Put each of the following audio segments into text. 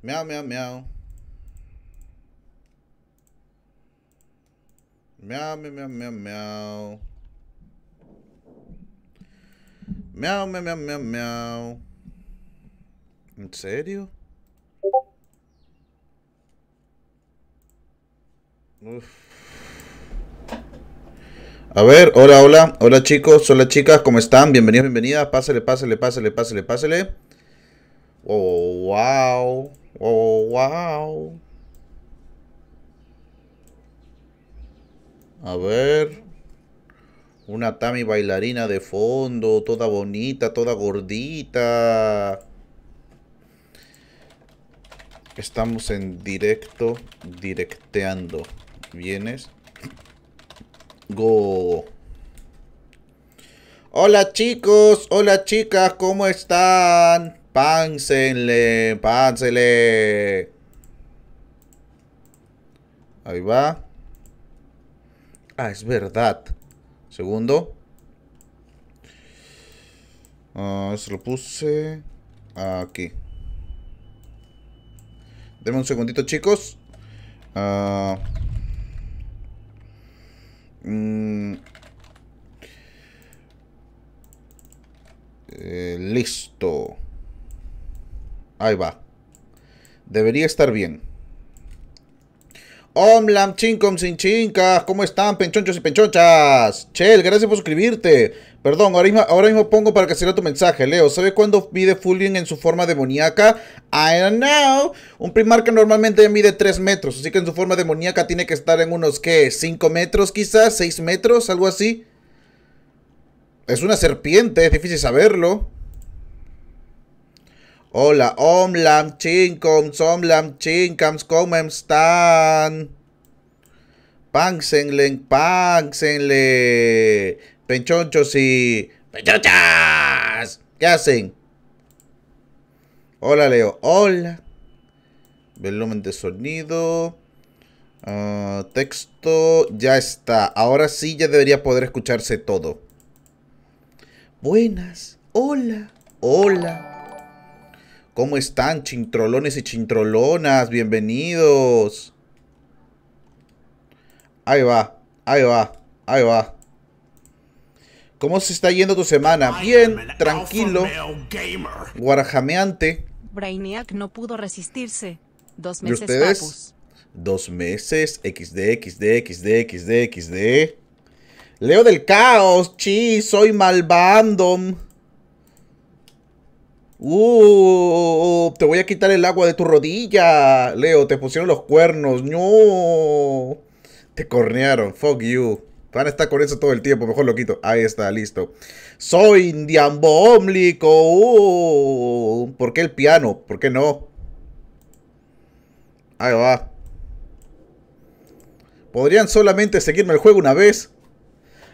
Miau, miau, miau. Miau, miau, miau, miau, miau. Miau, miau, miau, ¿En serio? Uf. A ver, hola, hola, hola chicos, hola chicas, ¿cómo están? Bienvenidos, bienvenidas, pásale, pásale, pásale, pásale, pásale. Oh, wow. ¡Oh, wow. A ver. Una Tami bailarina de fondo, toda bonita, toda gordita. Estamos en directo, directeando. ¿Vienes? Go. Hola chicos, hola chicas, ¿cómo están? Pánsele Pánsele Ahí va. Ah, es verdad. Segundo. Ah, se lo puse aquí. Deme un segundito, chicos. Ah. Mm. Eh, listo. Ahí va. Debería estar bien. Omlam, chincom, sin chincas. ¿Cómo están, penchonchos y penchonchas? Chel, gracias por suscribirte. Perdón, ahora mismo, pongo para que se lea tu mensaje, Leo. ¿Sabes cuándo mide Fulgen en su forma demoníaca? I don't know. Un Primarca normalmente mide 3 metros, así que en su forma demoníaca tiene que estar en unos, ¿qué? 5 metros quizás, 6 metros, algo así. Es una serpiente, es difícil saberlo. Hola, omlam, chinkom, omlam chinkams, ¿cómo están? Em, Pánsenle, pangsenle. Penchonchos y... ¡Penchonchas! ¿Qué hacen? Hola, Leo. Hola. Volumen de sonido. Ah, texto. Ya está. Ahora sí ya debería poder escucharse todo. Buenas. Hola. Hola. ¿Cómo están, chintrolones y chintrolonas? Bienvenidos. Ahí va, ahí va, ahí va. ¿Cómo se está yendo tu semana? Bien, tranquilo, guarajameante. Brainiac no pudo resistirse. Dos meses, ¿Y ustedes? Dos meses, XD, XD, XD, XD, XD. Leo del caos, chi, soy malvandom. Uh, te voy a quitar el agua de tu rodilla. Leo, te pusieron los cuernos. No. Te cornearon. Fuck you. Van a estar con eso todo el tiempo. Mejor lo quito. Ahí está, listo. Soy Indian uh, ¿Por qué el piano? ¿Por qué no? Ahí va. ¿Podrían solamente seguirme el juego una vez?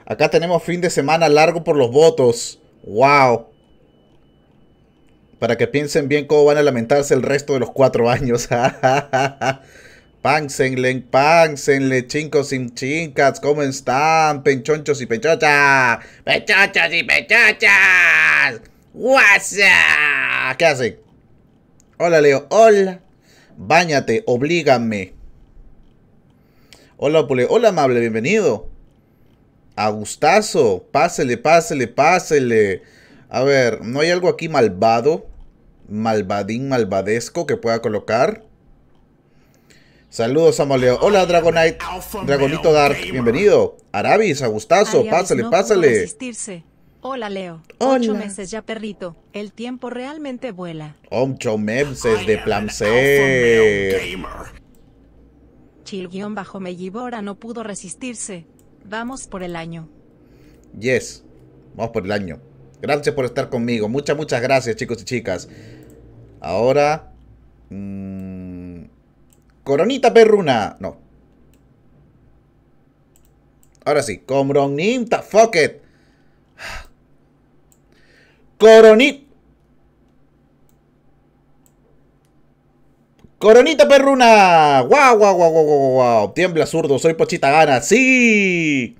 Acá tenemos fin de semana largo por los votos. ¡Wow! Para que piensen bien cómo van a lamentarse el resto de los cuatro años. Pánsenle, pánsenle, chincos y chincas, ¿cómo están? Penchonchos y penchochas. Pechochos y pechochas. WhatsApp. ¿Qué hacen? Hola, Leo. Hola. Báñate, oblígame. Hola, Pule. Hola, amable, bienvenido. A gustazo. Pásele, pásele, pásele. A ver, ¿no hay algo aquí malvado? malvadín malvadesco que pueda colocar. Saludos, Samoleo. Hola, Dragonite. Dragonito Dark, bienvenido. Arabis, a gustazo. pásale, pásale. Hola, Leo. Ocho meses ya, perrito. El tiempo realmente vuela. Ocho meses de C Chilguión bajo Mellibora no pudo resistirse. Vamos por el año. Yes. Vamos por el año. Gracias por estar conmigo. Muchas, muchas gracias, chicos y chicas. Ahora... Mm, coronita perruna. No. Ahora sí. Coronita. Fuck it. Coronita. Coronita perruna. Guau, guau, guau, guau, guau, guau. Tiembla zurdo. Soy pochita gana. Sí.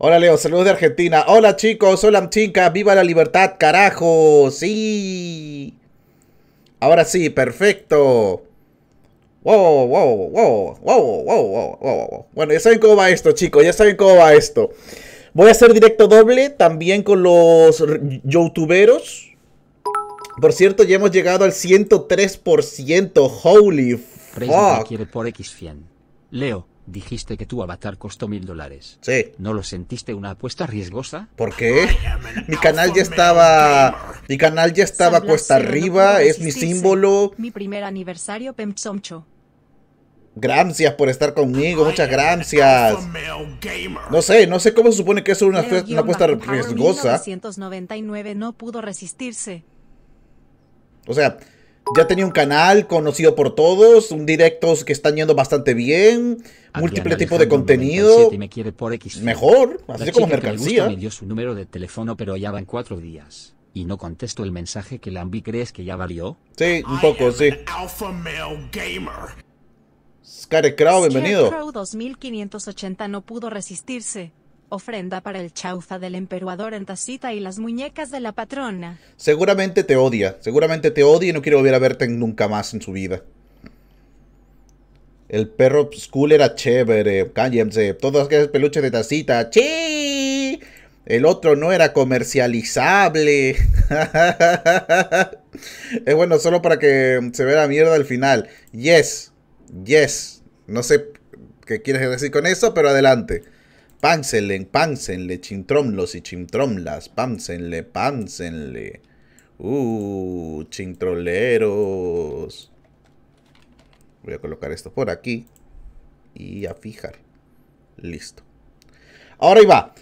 Hola Leo, saludos de Argentina. Hola chicos, hola chicas, viva la libertad, carajo. Sí. Ahora sí, perfecto. Wow, wow, wow, wow, wow, wow, wow, wow Bueno, ya saben cómo va esto, chicos, ya saben cómo va esto. Voy a hacer directo doble también con los youtuberos. Por cierto, ya hemos llegado al 103%. Holy fuck. Por X100. Leo, Dijiste que tu avatar costó mil dólares. Sí. ¿No lo sentiste una apuesta riesgosa? ¿Por qué? mi canal ya estaba. Mi canal ya estaba cuesta arriba, es mi símbolo. Mi primer aniversario, Pemchomcho. Gracias por estar conmigo, muchas gracias. No sé, no sé cómo se supone que es una, una apuesta riesgosa. 1999 no pudo resistirse. O sea, ya tenía un canal conocido por todos, un directos que están yendo bastante bien, múltiple tipo de contenido. Me quiere por X. Mejor, así como mercancía. Me dio su número de teléfono, pero ya van cuatro días y no contesto el mensaje que Lambi crees que ya valió? Sí, un poco, sí. Scarecrow, bienvenido. Scarecrow 2580 no pudo resistirse ofrenda para el chauza del emperador en tacita y las muñecas de la patrona. Seguramente te odia, seguramente te odia y no quiere volver a verte nunca más en su vida. El perro school pues, era chévere, cállense, eh, todas aquellas peluches de tacita, ¡chi! El otro no era comercializable. es bueno, solo para que se vea la mierda al final. Yes, yes. No sé qué quieres decir con eso, pero adelante. Pánsenle, pánsenle, chintromlos y chintromlas, pánsenle, pánsenle. Uh, chintroleros. Voy a colocar esto por aquí y a fijar. Listo. Ahora iba.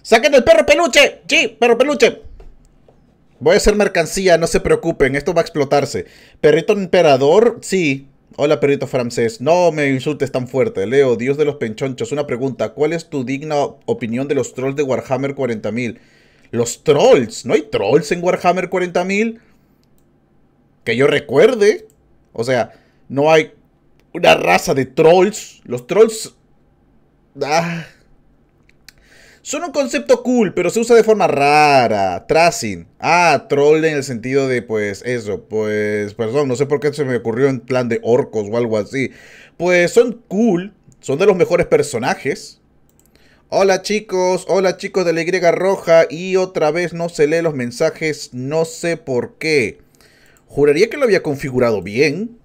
¡Saquen el perro peluche! ¡Sí, perro peluche! Voy a hacer mercancía, no se preocupen, esto va a explotarse. Perrito emperador, sí. Hola perrito francés, no me insultes tan fuerte. Leo, dios de los penchonchos, una pregunta. ¿Cuál es tu digna opinión de los trolls de Warhammer 40.000? Los trolls, ¿no hay trolls en Warhammer 40.000? Que yo recuerde. O sea, no hay una raza de trolls. Los trolls... Ah. Son un concepto cool, pero se usa de forma rara. Tracing. Ah, troll en el sentido de, pues, eso. Pues, perdón, no sé por qué se me ocurrió en plan de orcos o algo así. Pues son cool. Son de los mejores personajes. Hola chicos, hola chicos de la Y roja. Y otra vez no se lee los mensajes, no sé por qué. Juraría que lo había configurado bien.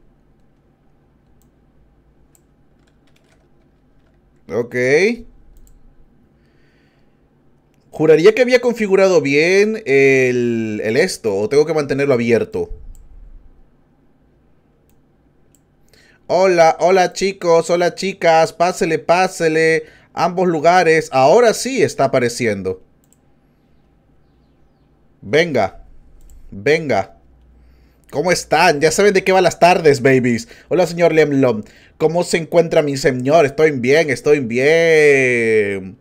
Ok. Juraría que había configurado bien el, esto, o tengo que mantenerlo abierto. Hola, hola chicos, hola chicas, pásele, pásele. Ambos lugares, ahora sí está apareciendo. Venga, venga. ¿Cómo están? Ya saben de qué va las tardes, babies. Hola, señor Lemlom. ¿Cómo se encuentra mi señor? Estoy bien, estoy bien.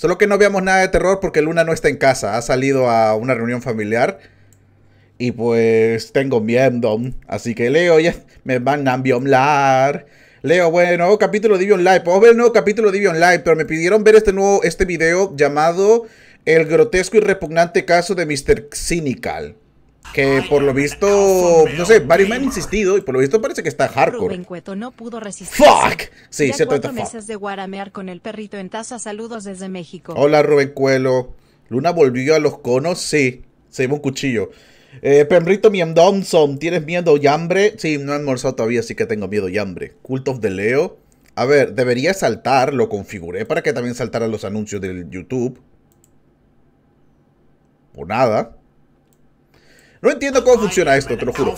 Solo que no veamos nada de terror porque Luna no está en casa. Ha salido a una reunión familiar. Y pues tengo miedo. Así que Leo ya me van a violar. Leo, bueno, nuevo capítulo de Divion Live. Puedo ver el nuevo capítulo de Divion Live, pero me pidieron ver este nuevo este video llamado El grotesco y repugnante caso de Mr. Cynical. Que por lo visto, no sé, varios me han insistido y por lo visto parece que está hardcore. no pudo resistir. ¡Fuck! Sí, cierto, meses de guaramear con el perrito en taza. Saludos desde México. Hola, Rubén Cuelo. ¿Luna volvió a los conos? Sí, se llevó un cuchillo. Eh, Pemrito Miemdonson, ¿tienes miedo y hambre? Sí, no he almorzado todavía, así que tengo miedo y hambre. Cult of the Leo. A ver, debería saltar, lo configuré para que también saltaran los anuncios del YouTube. O nada. No entiendo cómo funciona esto, te lo juro.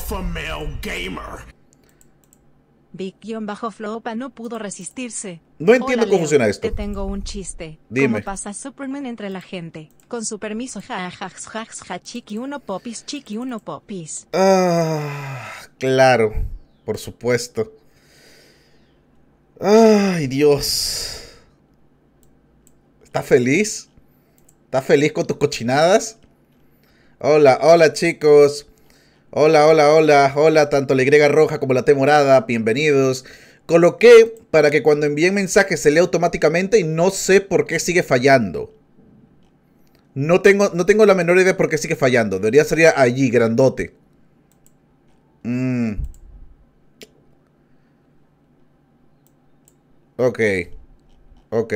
Big-Flopa no pudo resistirse. No entiendo cómo funciona esto. tengo un chiste. Dime. ¿Cómo pasa Superman entre la gente? Con su permiso, ja ja, ja, ja, uno popis, chiqui uno popis. Ah, claro. Por supuesto. Ay, Dios. ¿Está feliz? ¿Está feliz con tus cochinadas? Hola, hola chicos. Hola, hola, hola. Hola, tanto la Y roja como la T morada. Bienvenidos. Coloqué para que cuando envíen mensajes se lea automáticamente y no sé por qué sigue fallando. No tengo, no tengo la menor idea por qué sigue fallando. Debería ser allí, grandote. Mm. Ok. Ok.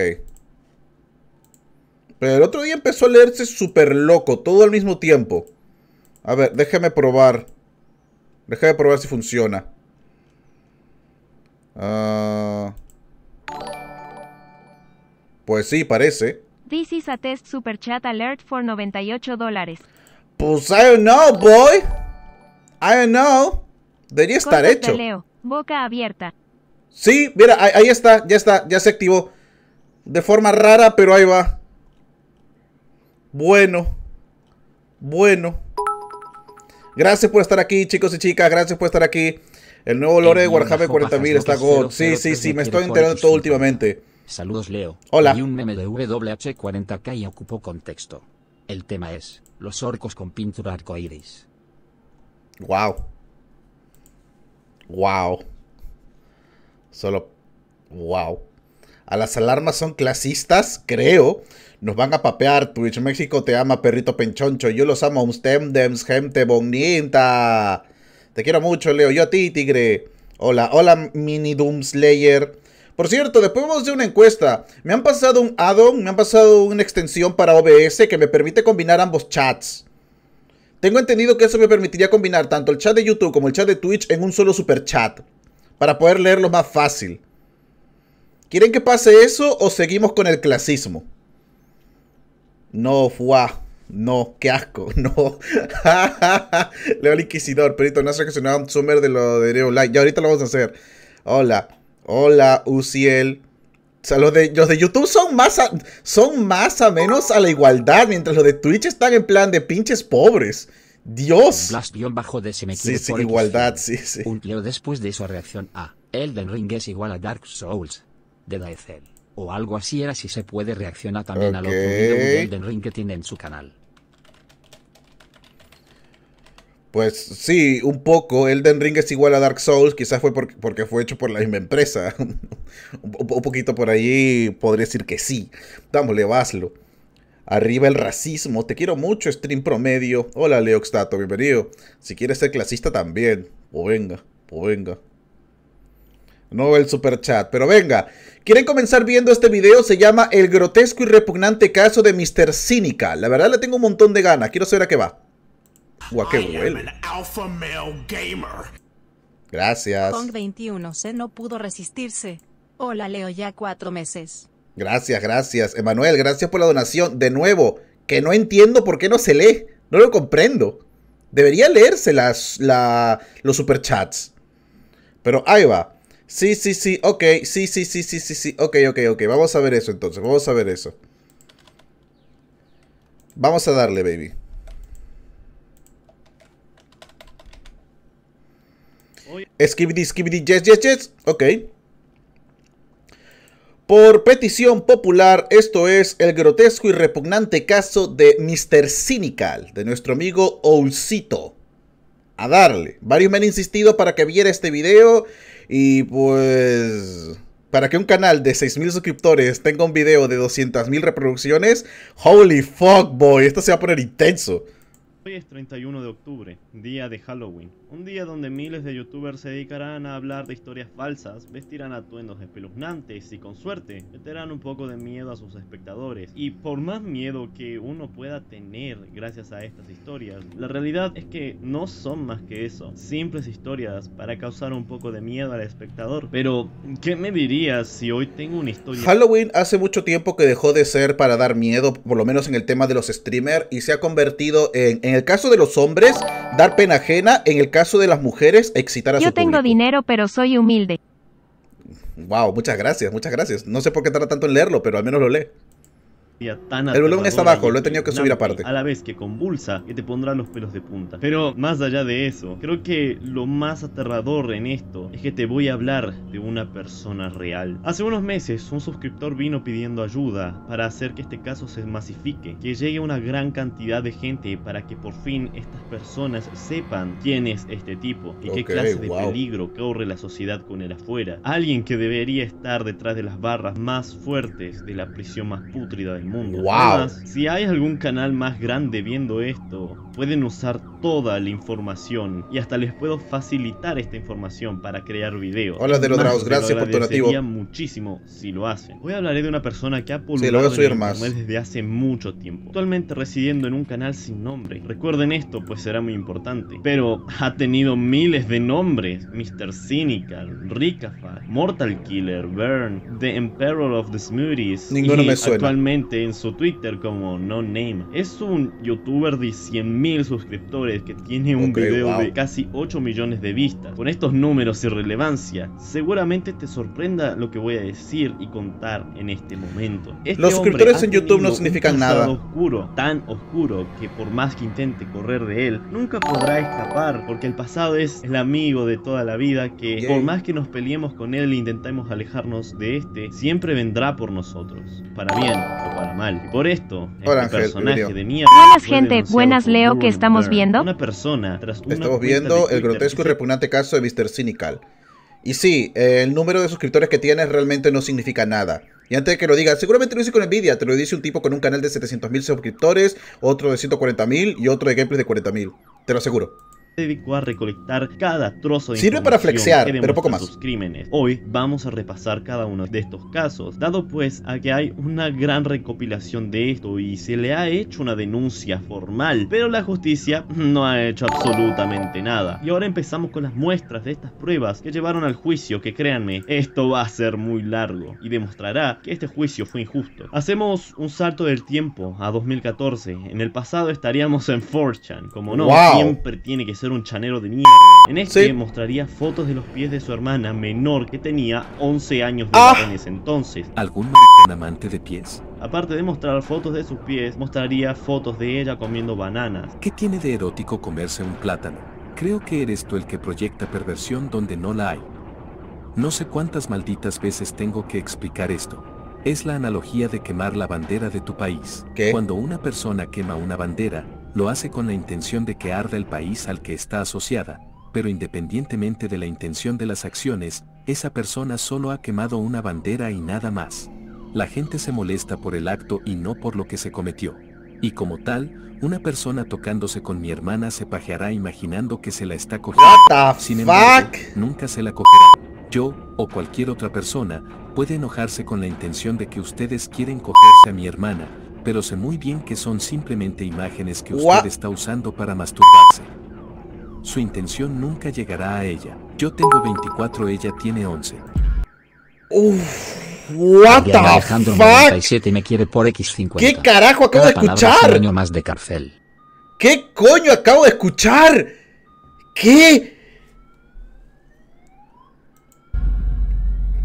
Pero el otro día empezó a leerse súper loco, todo al mismo tiempo. A ver, déjame probar. Déjame probar si funciona. Ah. Pues sí, parece. This is a test super chat alert for 98 dólares. Pues I don't know, boy. I don't know. Debería estar hecho. Boca abierta. Sí, mira, ahí está, ya está, ya se activó. De forma rara, pero ahí va bueno, bueno. Gracias por estar aquí, chicos y chicas. Gracias por estar aquí. El nuevo lore de Warhammer 40.000 está God. Sí, sí, sí, me estoy enterando todo últimamente. Saludos, Leo. Hola. Y un meme de WH40K y ocupó contexto. El tema es los orcos con pintura arcoiris. Wow. Wow. Solo. Wow. A las alarmas son clasistas, creo. Nos van a papear, Twitch. México te ama, perrito penchoncho. Yo los amo a ustedes, gente bonita. Te quiero mucho, Leo. Yo a ti, tigre. Hola, hola, mini Doomslayer. Por cierto, después vamos a hacer una encuesta. Me han pasado un add-on, me han pasado una extensión para OBS que me permite combinar ambos chats. Tengo entendido que eso me permitiría combinar tanto el chat de YouTube como el chat de Twitch en un solo super chat. Para poder leerlo más fácil. ¿Quieren que pase eso o seguimos con el clasismo? No, fuá. No, qué asco, no. Leo el Inquisidor, perito, no sé que un summer de lo de Leo Live. Ya ahorita lo vamos a hacer. Hola, hola, Uciel. O sea, los de, los de YouTube son más, a, son más a menos a la igualdad, mientras los de Twitch están en plan de pinches pobres. Dios. bajo de sí, sí, igualdad, sí, sí. Un Leo después de su reacción a Elden Ring es igual a Dark Souls. De Daecel o algo así era si se puede reaccionar también a lo que de Elden Ring que tiene en su canal. Pues sí, un poco. Elden Ring es igual a Dark Souls, quizás fue porque fue hecho por la misma empresa. un, poquito por ahí podría decir que sí. le vaslo. Arriba el racismo. Te quiero mucho, stream promedio. Hola, Leoxtato, bienvenido. Si quieres ser clasista también, o pues venga, o pues venga. No el super chat, pero venga. ¿Quieren comenzar viendo este video? Se llama El grotesco y repugnante caso de Mr. Cínica. La verdad le tengo un montón de ganas. Quiero saber a qué va. Gracias. 21 no pudo resistirse. Hola, Leo, ya cuatro meses. Gracias, gracias. Emanuel, gracias por la donación. De nuevo, que no entiendo por qué no se lee. No lo comprendo. Debería leerse las, la, los superchats. Pero ahí va. Sí, sí, sí, ok, sí, sí, sí, sí, sí, sí, ok, ok, ok, vamos a ver eso entonces, vamos a ver eso. Vamos a darle, baby. Skibidi, skibidi, yes, yes, yes, ok. Por petición popular, esto es el grotesco y repugnante caso de Mr. Cynical, de nuestro amigo Oulcito. A darle. Varios me han insistido para que viera este video y pues para que un canal de 6.000 suscriptores tenga un video de 200.000 reproducciones, holy fuck, boy, esto se va a poner intenso. Hoy es 31 de octubre, día de Halloween un día donde miles de youtubers se dedicarán a hablar de historias falsas, vestirán atuendos espeluznantes y con suerte meterán un poco de miedo a sus espectadores. Y por más miedo que uno pueda tener gracias a estas historias, la realidad es que no son más que eso, simples historias para causar un poco de miedo al espectador. Pero, ¿qué me dirías si hoy tengo una historia? Halloween hace mucho tiempo que dejó de ser para dar miedo, por lo menos en el tema de los streamers, y se ha convertido en, en el caso de los hombres, dar pena ajena, en el caso de las mujeres, excitar a su Yo tengo dinero, pero soy humilde. Wow, muchas gracias, muchas gracias. No sé por qué tarda tanto en leerlo, pero al menos lo lee. Tan el volumen está abajo, lo he tenido que subir aparte. A la vez que convulsa, y te pondrá los pelos de punta. Pero más allá de eso, creo que lo más aterrador en esto es que te voy a hablar de una persona real. Hace unos meses, un suscriptor vino pidiendo ayuda para hacer que este caso se masifique, que llegue una gran cantidad de gente para que por fin estas personas sepan quién es este tipo y qué clase de peligro corre la sociedad con él afuera. Alguien que debería estar detrás de las barras más fuertes de la prisión más pútrida del mundo. ¡Wow! si hay algún canal más grande viendo esto, pueden usar toda la información y hasta les puedo facilitar esta información para crear videos. Hola de los gracias por tu nativo. muchísimo si lo hacen. Hoy hablaré de una persona que ha pululado sí, desde hace mucho tiempo, actualmente residiendo en un canal sin nombre. Recuerden esto, pues será muy importante. Pero ha tenido miles de nombres: Mr. Cynical, Ricafy, Mortal Killer, Burn, The Emperor of the Smoothies. Ninguno y me suena. Actualmente en su Twitter como No Name. Es un youtuber de 100.000 suscriptores que tiene un vídeo video de casi 8 millones de vistas. Con estos números y relevancia, seguramente te sorprenda lo que voy a decir y contar en este momento. Este Los suscriptores en YouTube no significan nada. tan oscuro que por más que intente correr de él, nunca podrá escapar porque el pasado es el amigo de toda la vida que por más que nos peleemos con él e intentemos alejarnos de este, siempre vendrá por nosotros, para bien o para mal. por esto, este gente, buenas Leo que estamos viendo. Estamos viendo el grotesco y repugnante caso de Mr. Cynical. Y sí, eh, el número de suscriptores que tienes realmente no significa nada. Y antes de que lo digas, seguramente lo hice con envidia. Te lo dice un tipo con un canal de 700.000 suscriptores, otro de 140.000 y otro de gameplay de 40.000. Te lo aseguro dedicó a recolectar cada trozo de Sirve para flexear, Sus crímenes. Hoy vamos a repasar cada uno de estos casos, dado pues a que hay una gran recopilación de esto y se le ha hecho una denuncia formal, pero la justicia no ha hecho absolutamente nada. Y ahora empezamos con las muestras de estas pruebas que llevaron al juicio, que créanme, esto va a ser muy largo y demostrará que este juicio fue injusto. Hacemos un salto del tiempo a 2014. En el pasado estaríamos en 4chan, como no, siempre tiene que ser un chanero de mierda. En este mostraría fotos de los pies de su hermana menor que tenía 11 años de ah. edad en ese entonces. ¿Algún amante de pies? Aparte de mostrar fotos de sus pies, mostraría fotos de ella comiendo bananas. ¿Qué tiene de erótico comerse un plátano? Creo que eres tú el que proyecta perversión donde no la hay. No sé cuántas malditas veces tengo que explicar esto. Es la analogía de quemar la bandera de tu país. ¿Qué? Cuando una persona quema una bandera, lo hace con la intención de que arda el país al que está asociada, pero independientemente de la intención de las acciones, esa persona solo ha quemado una bandera y nada más. La gente se molesta por el acto y no por lo que se cometió. Y como tal, una persona tocándose con mi hermana se pajeará imaginando que se la está cogiendo. Sin embargo, nunca se la cogerá. Yo, o cualquier otra persona, puede enojarse con la intención de que ustedes quieren cogerse a mi hermana, pero sé muy bien que son simplemente imágenes que usted está usando para masturbarse. Su intención nunca llegará a ella. Yo tengo 24, ella tiene 11. Uf. What the fuck? me quiere por X50. ¿Qué carajo acabo de escuchar? más de cárcel. ¿Qué coño acabo de escuchar? ¿Qué?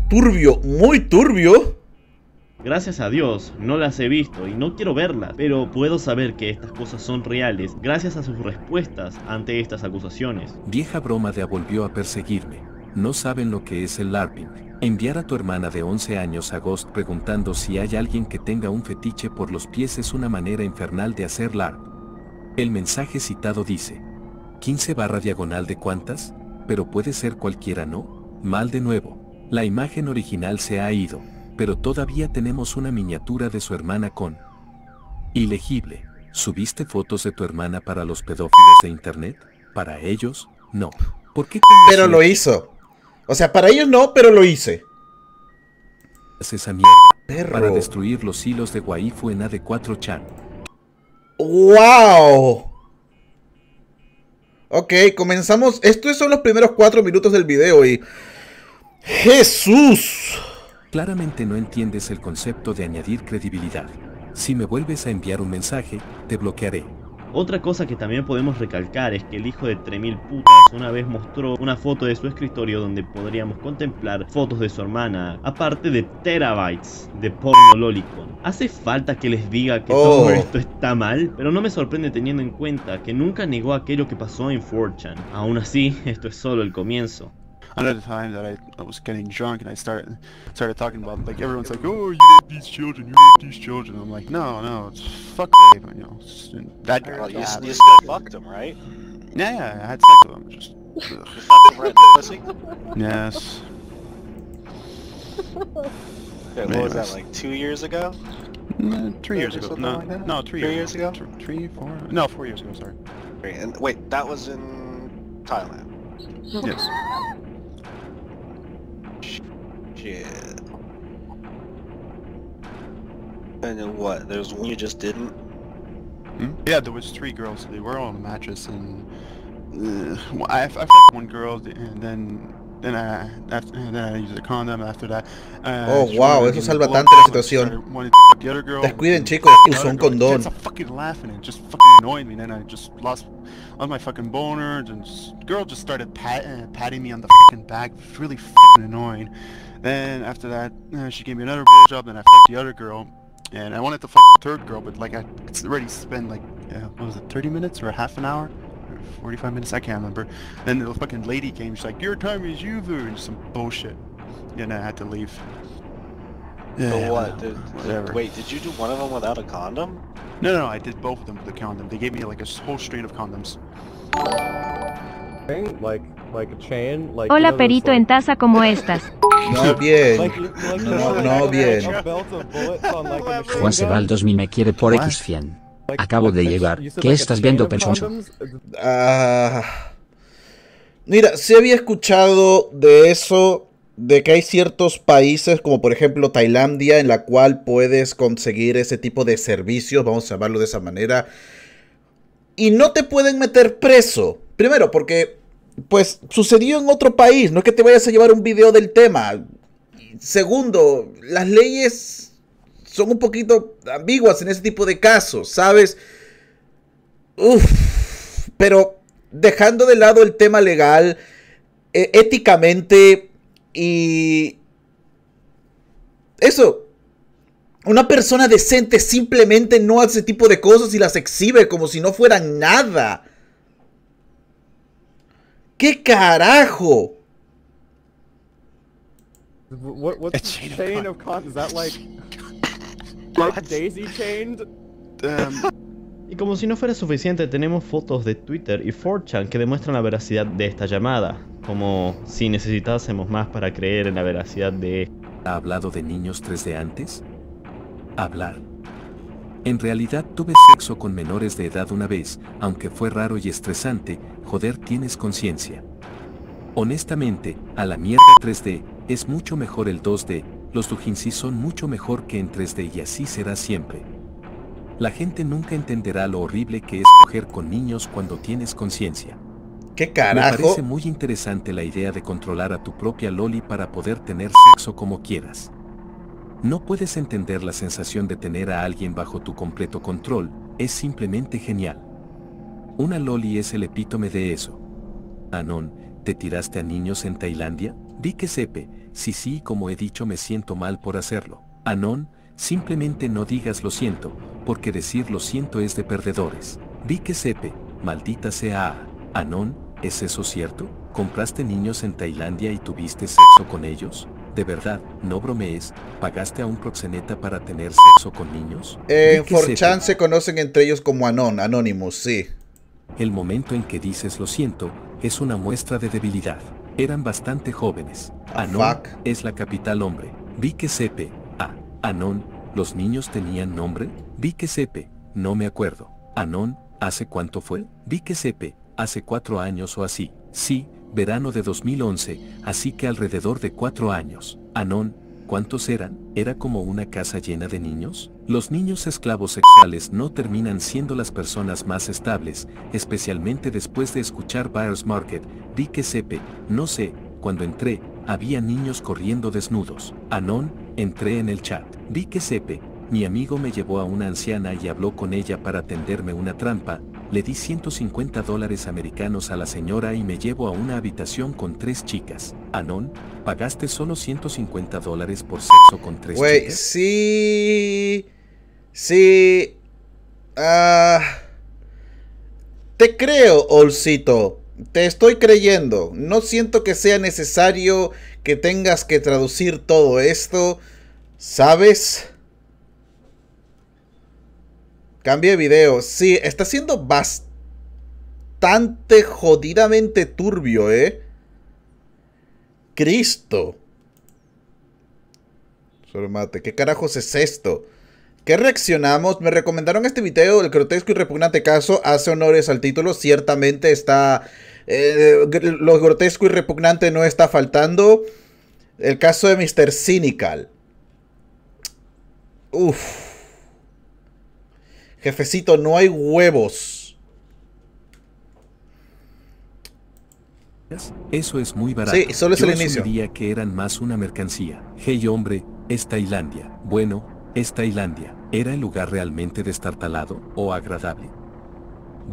Turbio, muy turbio. Gracias a Dios, no las he visto y no quiero verlas, pero puedo saber que estas cosas son reales gracias a sus respuestas ante estas acusaciones. Vieja broma de volvió a perseguirme. No saben lo que es el LARPing. Enviar a tu hermana de 11 años a Ghost preguntando si hay alguien que tenga un fetiche por los pies es una manera infernal de hacer LARP. El mensaje citado dice, 15 barra diagonal de cuantas pero puede ser cualquiera no, mal de nuevo, la imagen original se ha ido pero todavía tenemos una miniatura de su hermana con... Ilegible. ¿Subiste fotos de tu hermana para los pedófilos de internet? Para ellos, no. ¿Por qué? Pero lo hizo. O sea, para ellos no, pero lo hice. Es esa mierda. Para destruir los hilos de Waifu en AD4 Chan. ¡Wow! Ok, comenzamos. Estos son los primeros cuatro minutos del video y... ¡Jesús! Claramente no entiendes el concepto de añadir credibilidad. Si me vuelves a enviar un mensaje, te bloquearé. Otra cosa que también podemos recalcar es que el hijo de 3000 putas una vez mostró una foto de su escritorio donde podríamos contemplar fotos de su hermana, aparte de terabytes de porno lolicon. Hace falta que les diga que todo oh. esto está mal, pero no me sorprende teniendo en cuenta que nunca negó aquello que pasó en 4chan. Aún así, esto es solo el comienzo. another time that I, I was getting drunk and I started started talking about like everyone's like, oh, you hate these children, you hate these children. I'm like, no, no, it's fuck rape, you know. That girl, you, you still fucked him, right? Yeah, yeah, I had sex with him. Just. yes. Okay, what was that like? Two years ago? Mm, three, years, ago. No, like no, three, three years, years ago. three, four. No, four years ago. Sorry. And wait, that was in Thailand. Yes. Shit. And then what? There's one you just didn't? Hmm? Yeah, there was three girls. They were on a mattress, and uh, I, I fucked one girl, and then then I, after, then I used a condom after that. Uh, oh wow, eso salva tanto la situación. Descuiden chicos, usó un condón. fucking laughing and just fucking me. Then I just lost, my fucking boner. And just, girl just started pat, uh, patting me on the fucking back. really fucking annoying. Then after that, uh, she gave me another Then I fucked the other girl. And I wanted to fuck the third girl, but like I already spent like, uh, what was it, 30 minutes or half an hour? 45 minutes, I can't remember. Then the fucking lady came, she's like, your time is over, and some bullshit. And I had to leave. Yeah, what? Did, whatever. Wait, did you do one of them without a condom? No, no, I did both of them with a condom. They gave me like a whole string of condoms. Like, like a chain, like, Hola, you know, perito like... en taza como estas. No bien. Like, no, no, no bien. Juan Sebaldos mi me quiere por X100. Acabo de llegar. ¿Qué estás viendo, Pechoncho? Ah, mira, si había escuchado de eso, de que hay ciertos países, como por ejemplo Tailandia, en la cual puedes conseguir ese tipo de servicios, vamos a llamarlo de esa manera, y no te pueden meter preso. Primero, porque pues sucedió en otro país, no es que te vayas a llevar un video del tema. Segundo, las leyes son un poquito ambiguas en ese tipo de casos, ¿sabes? Uf, pero dejando de lado el tema legal, eh, éticamente y... Eso, una persona decente simplemente no hace ese tipo de cosas y las exhibe como si no fueran nada. ¿Qué carajo? Is that Daisy chained. Y como si no fuera suficiente, tenemos fotos de Twitter y 4chan que demuestran la veracidad de esta llamada, como si necesitásemos más para creer en la veracidad de... ¿Ha hablado de niños 3 d antes? Hablar. En realidad tuve sexo con menores de edad una vez, aunque fue raro y estresante, joder tienes conciencia. Honestamente, a la mierda 3D, es mucho mejor el 2D, los Dujinsi son mucho mejor que en 3D y así será siempre. La gente nunca entenderá lo horrible que es coger con niños cuando tienes conciencia. ¿Qué carajo? Me parece muy interesante la idea de controlar a tu propia Loli para poder tener sexo como quieras. No puedes entender la sensación de tener a alguien bajo tu completo control, es simplemente genial. Una Loli es el epítome de eso. Anon, ¿te tiraste a niños en Tailandia? Di que sepe, si sí como he dicho me siento mal por hacerlo. Anon, simplemente no digas lo siento, porque decir lo siento es de perdedores. Di que sepe, maldita sea Anon, ¿es eso cierto? ¿Compraste niños en Tailandia y tuviste sexo con ellos? De verdad, no bromees, ¿pagaste a un proxeneta para tener sexo con niños? En eh, se conocen entre ellos como Anon, Anonymous, sí. El momento en que dices lo siento es una muestra de debilidad. Eran bastante jóvenes. Anon es la capital hombre. Vi que sepe. Ah, Anon, ¿los niños tenían nombre? Vi que sepe, no me acuerdo. Anon, ¿hace cuánto fue? Vi que sepe, hace cuatro años o así. Sí, verano de 2011, así que alrededor de cuatro años. Anon, ¿Cuántos eran? ¿Era como una casa llena de niños? Los niños esclavos sexuales no terminan siendo las personas más estables, especialmente después de escuchar Buyers Market, di que sepe, no sé, cuando entré, había niños corriendo desnudos. Anon, entré en el chat. Di que sepe, mi amigo me llevó a una anciana y habló con ella para tenderme una trampa, le di 150 dólares americanos a la señora y me llevo a una habitación con tres chicas. Anon, pagaste solo 150 dólares por sexo con tres Wey, chicas. sí. Sí. Ah, te creo, Olcito. Te estoy creyendo. No siento que sea necesario que tengas que traducir todo esto. ¿Sabes? Cambio de video. Sí, está siendo bastante jodidamente turbio, ¿eh? Cristo. Solo mate. ¿Qué carajos es esto? ¿Qué reaccionamos? Me recomendaron este video, el grotesco y repugnante caso, hace honores al título, ciertamente está... Eh, lo grotesco y repugnante no está faltando. El caso de Mr. Cynical. Uff. Jefecito, no hay huevos. Eso es muy barato. Sí, solo es el inicio. que eran más una mercancía. Hey hombre, es Tailandia. Bueno, es Tailandia. ¿Era el lugar realmente destartalado o agradable?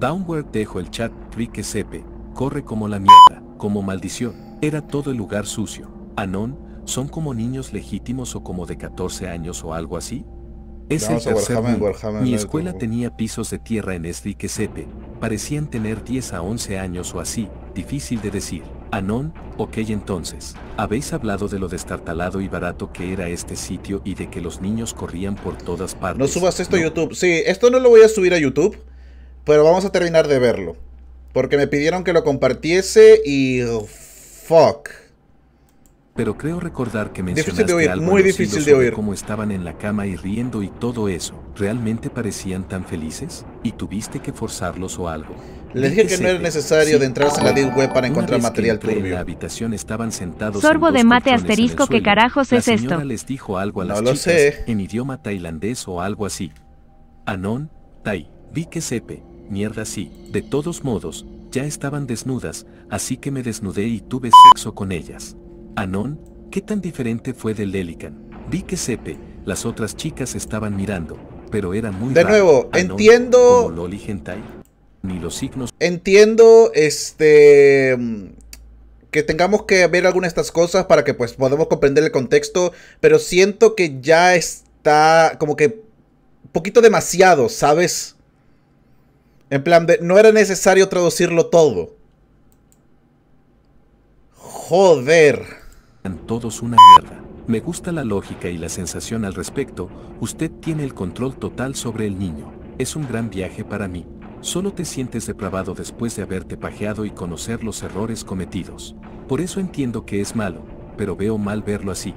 Downward dejo el chat, Rique Sepe, corre como la mierda, como maldición. Era todo el lugar sucio. Anon, ¿son como niños legítimos o como de 14 años o algo así? Es el tercer Mi escuela tenía pisos de tierra en y que sepe. Parecían tener 10 a 11 años o así, difícil de decir. Anon, ok entonces. Habéis hablado de lo destartalado y barato que era este sitio y de que los niños corrían por todas partes. No subas esto a YouTube. Sí, esto no lo voy a subir a YouTube, pero vamos a terminar de verlo. Porque me pidieron que lo compartiese y... Oh, fuck pero creo recordar que mencionaste muy difícil de oír. cómo estaban en la cama y riendo y todo eso. ¿Realmente parecían tan felices? ¿Y tuviste que forzarlos o algo? Les dije que no era necesario de en la Deep Web para encontrar material turbio. En la habitación estaban sentados Sorbo de mate asterisco, ¿qué carajos es esto? les dijo algo a las chicas en idioma tailandés o algo así. Anon, Tai, vi que sepe, mierda sí. De todos modos, ya estaban desnudas, así que me desnudé y tuve sexo con ellas. Anon, ¿qué tan diferente fue del Lelican? Vi que Sepe, las otras chicas estaban mirando, pero era muy De nuevo, entiendo... Como ni los signos... Entiendo, este... Mm, que tengamos que ver algunas de estas cosas para que pues podamos comprender el contexto, pero siento que ya está como que poquito demasiado, ¿sabes? En plan de, no era necesario traducirlo todo. Joder todos una mierda. Me gusta la lógica y la sensación al respecto, usted tiene el control total sobre el niño. Es un gran viaje para mí. Solo te sientes depravado después de haberte pajeado y conocer los errores cometidos. Por eso entiendo que es malo, pero veo mal verlo así.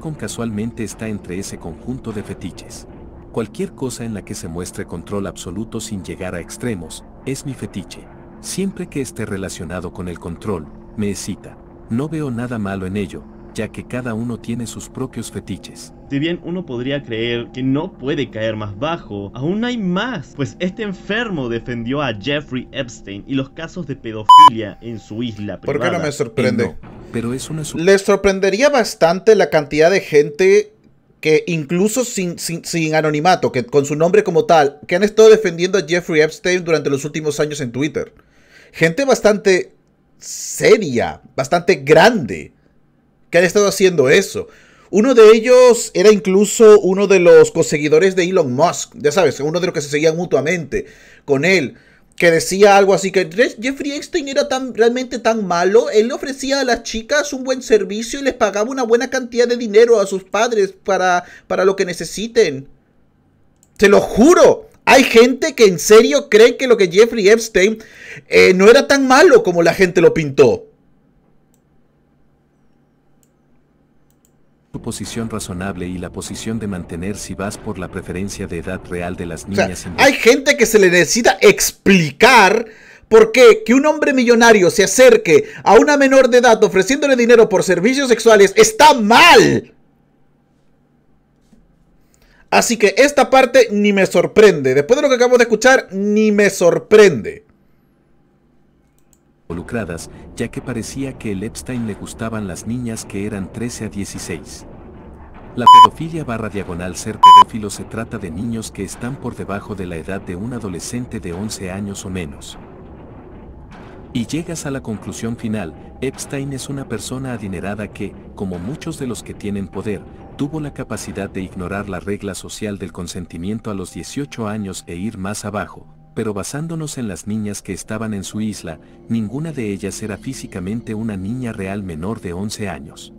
con casualmente está entre ese conjunto de fetiches. Cualquier cosa en la que se muestre control absoluto sin llegar a extremos, es mi fetiche. Siempre que esté relacionado con el control, me excita. No veo nada malo en ello, ya que cada uno tiene sus propios fetiches. Si bien uno podría creer que no puede caer más bajo, aún hay más, pues este enfermo defendió a Jeffrey Epstein y los casos de pedofilia en su isla privada. ¿Por qué no me sorprende? pero es Les sorprendería bastante la cantidad de gente que incluso sin, sin, anonimato, que con su nombre como tal, que han estado defendiendo a Jeffrey Epstein durante los últimos años en Twitter. Gente bastante seria, bastante grande, que han estado haciendo eso. Uno de ellos era incluso uno de los conseguidores de Elon Musk, ya sabes, uno de los que se seguían mutuamente con él, que decía algo así que Jeffrey Epstein era tan, realmente tan malo, él le ofrecía a las chicas un buen servicio y les pagaba una buena cantidad de dinero a sus padres para, para lo que necesiten. Te lo juro, hay gente que en serio cree que lo que Jeffrey Epstein eh, no era tan malo como la gente lo pintó. Tu posición razonable y la posición de mantener si vas por la preferencia de edad real de las niñas. hay gente que se le necesita explicar por qué que un hombre millonario se acerque a una menor de edad ofreciéndole dinero por servicios sexuales está mal. Así que esta parte ni me sorprende. Después de lo que acabo de escuchar, ni me sorprende. Involucradas, ya que parecía que el Epstein le gustaban las niñas que eran 13 a 16. La pedofilia barra diagonal ser pedófilo se trata de niños que están por debajo de la edad de un adolescente de 11 años o menos. Y llegas a la conclusión final, Epstein es una persona adinerada que, como muchos de los que tienen poder, tuvo la capacidad de ignorar la regla social del consentimiento a los 18 años e ir más abajo, pero basándonos en las niñas que estaban en su isla, ninguna de ellas era físicamente una niña real menor de 11 años.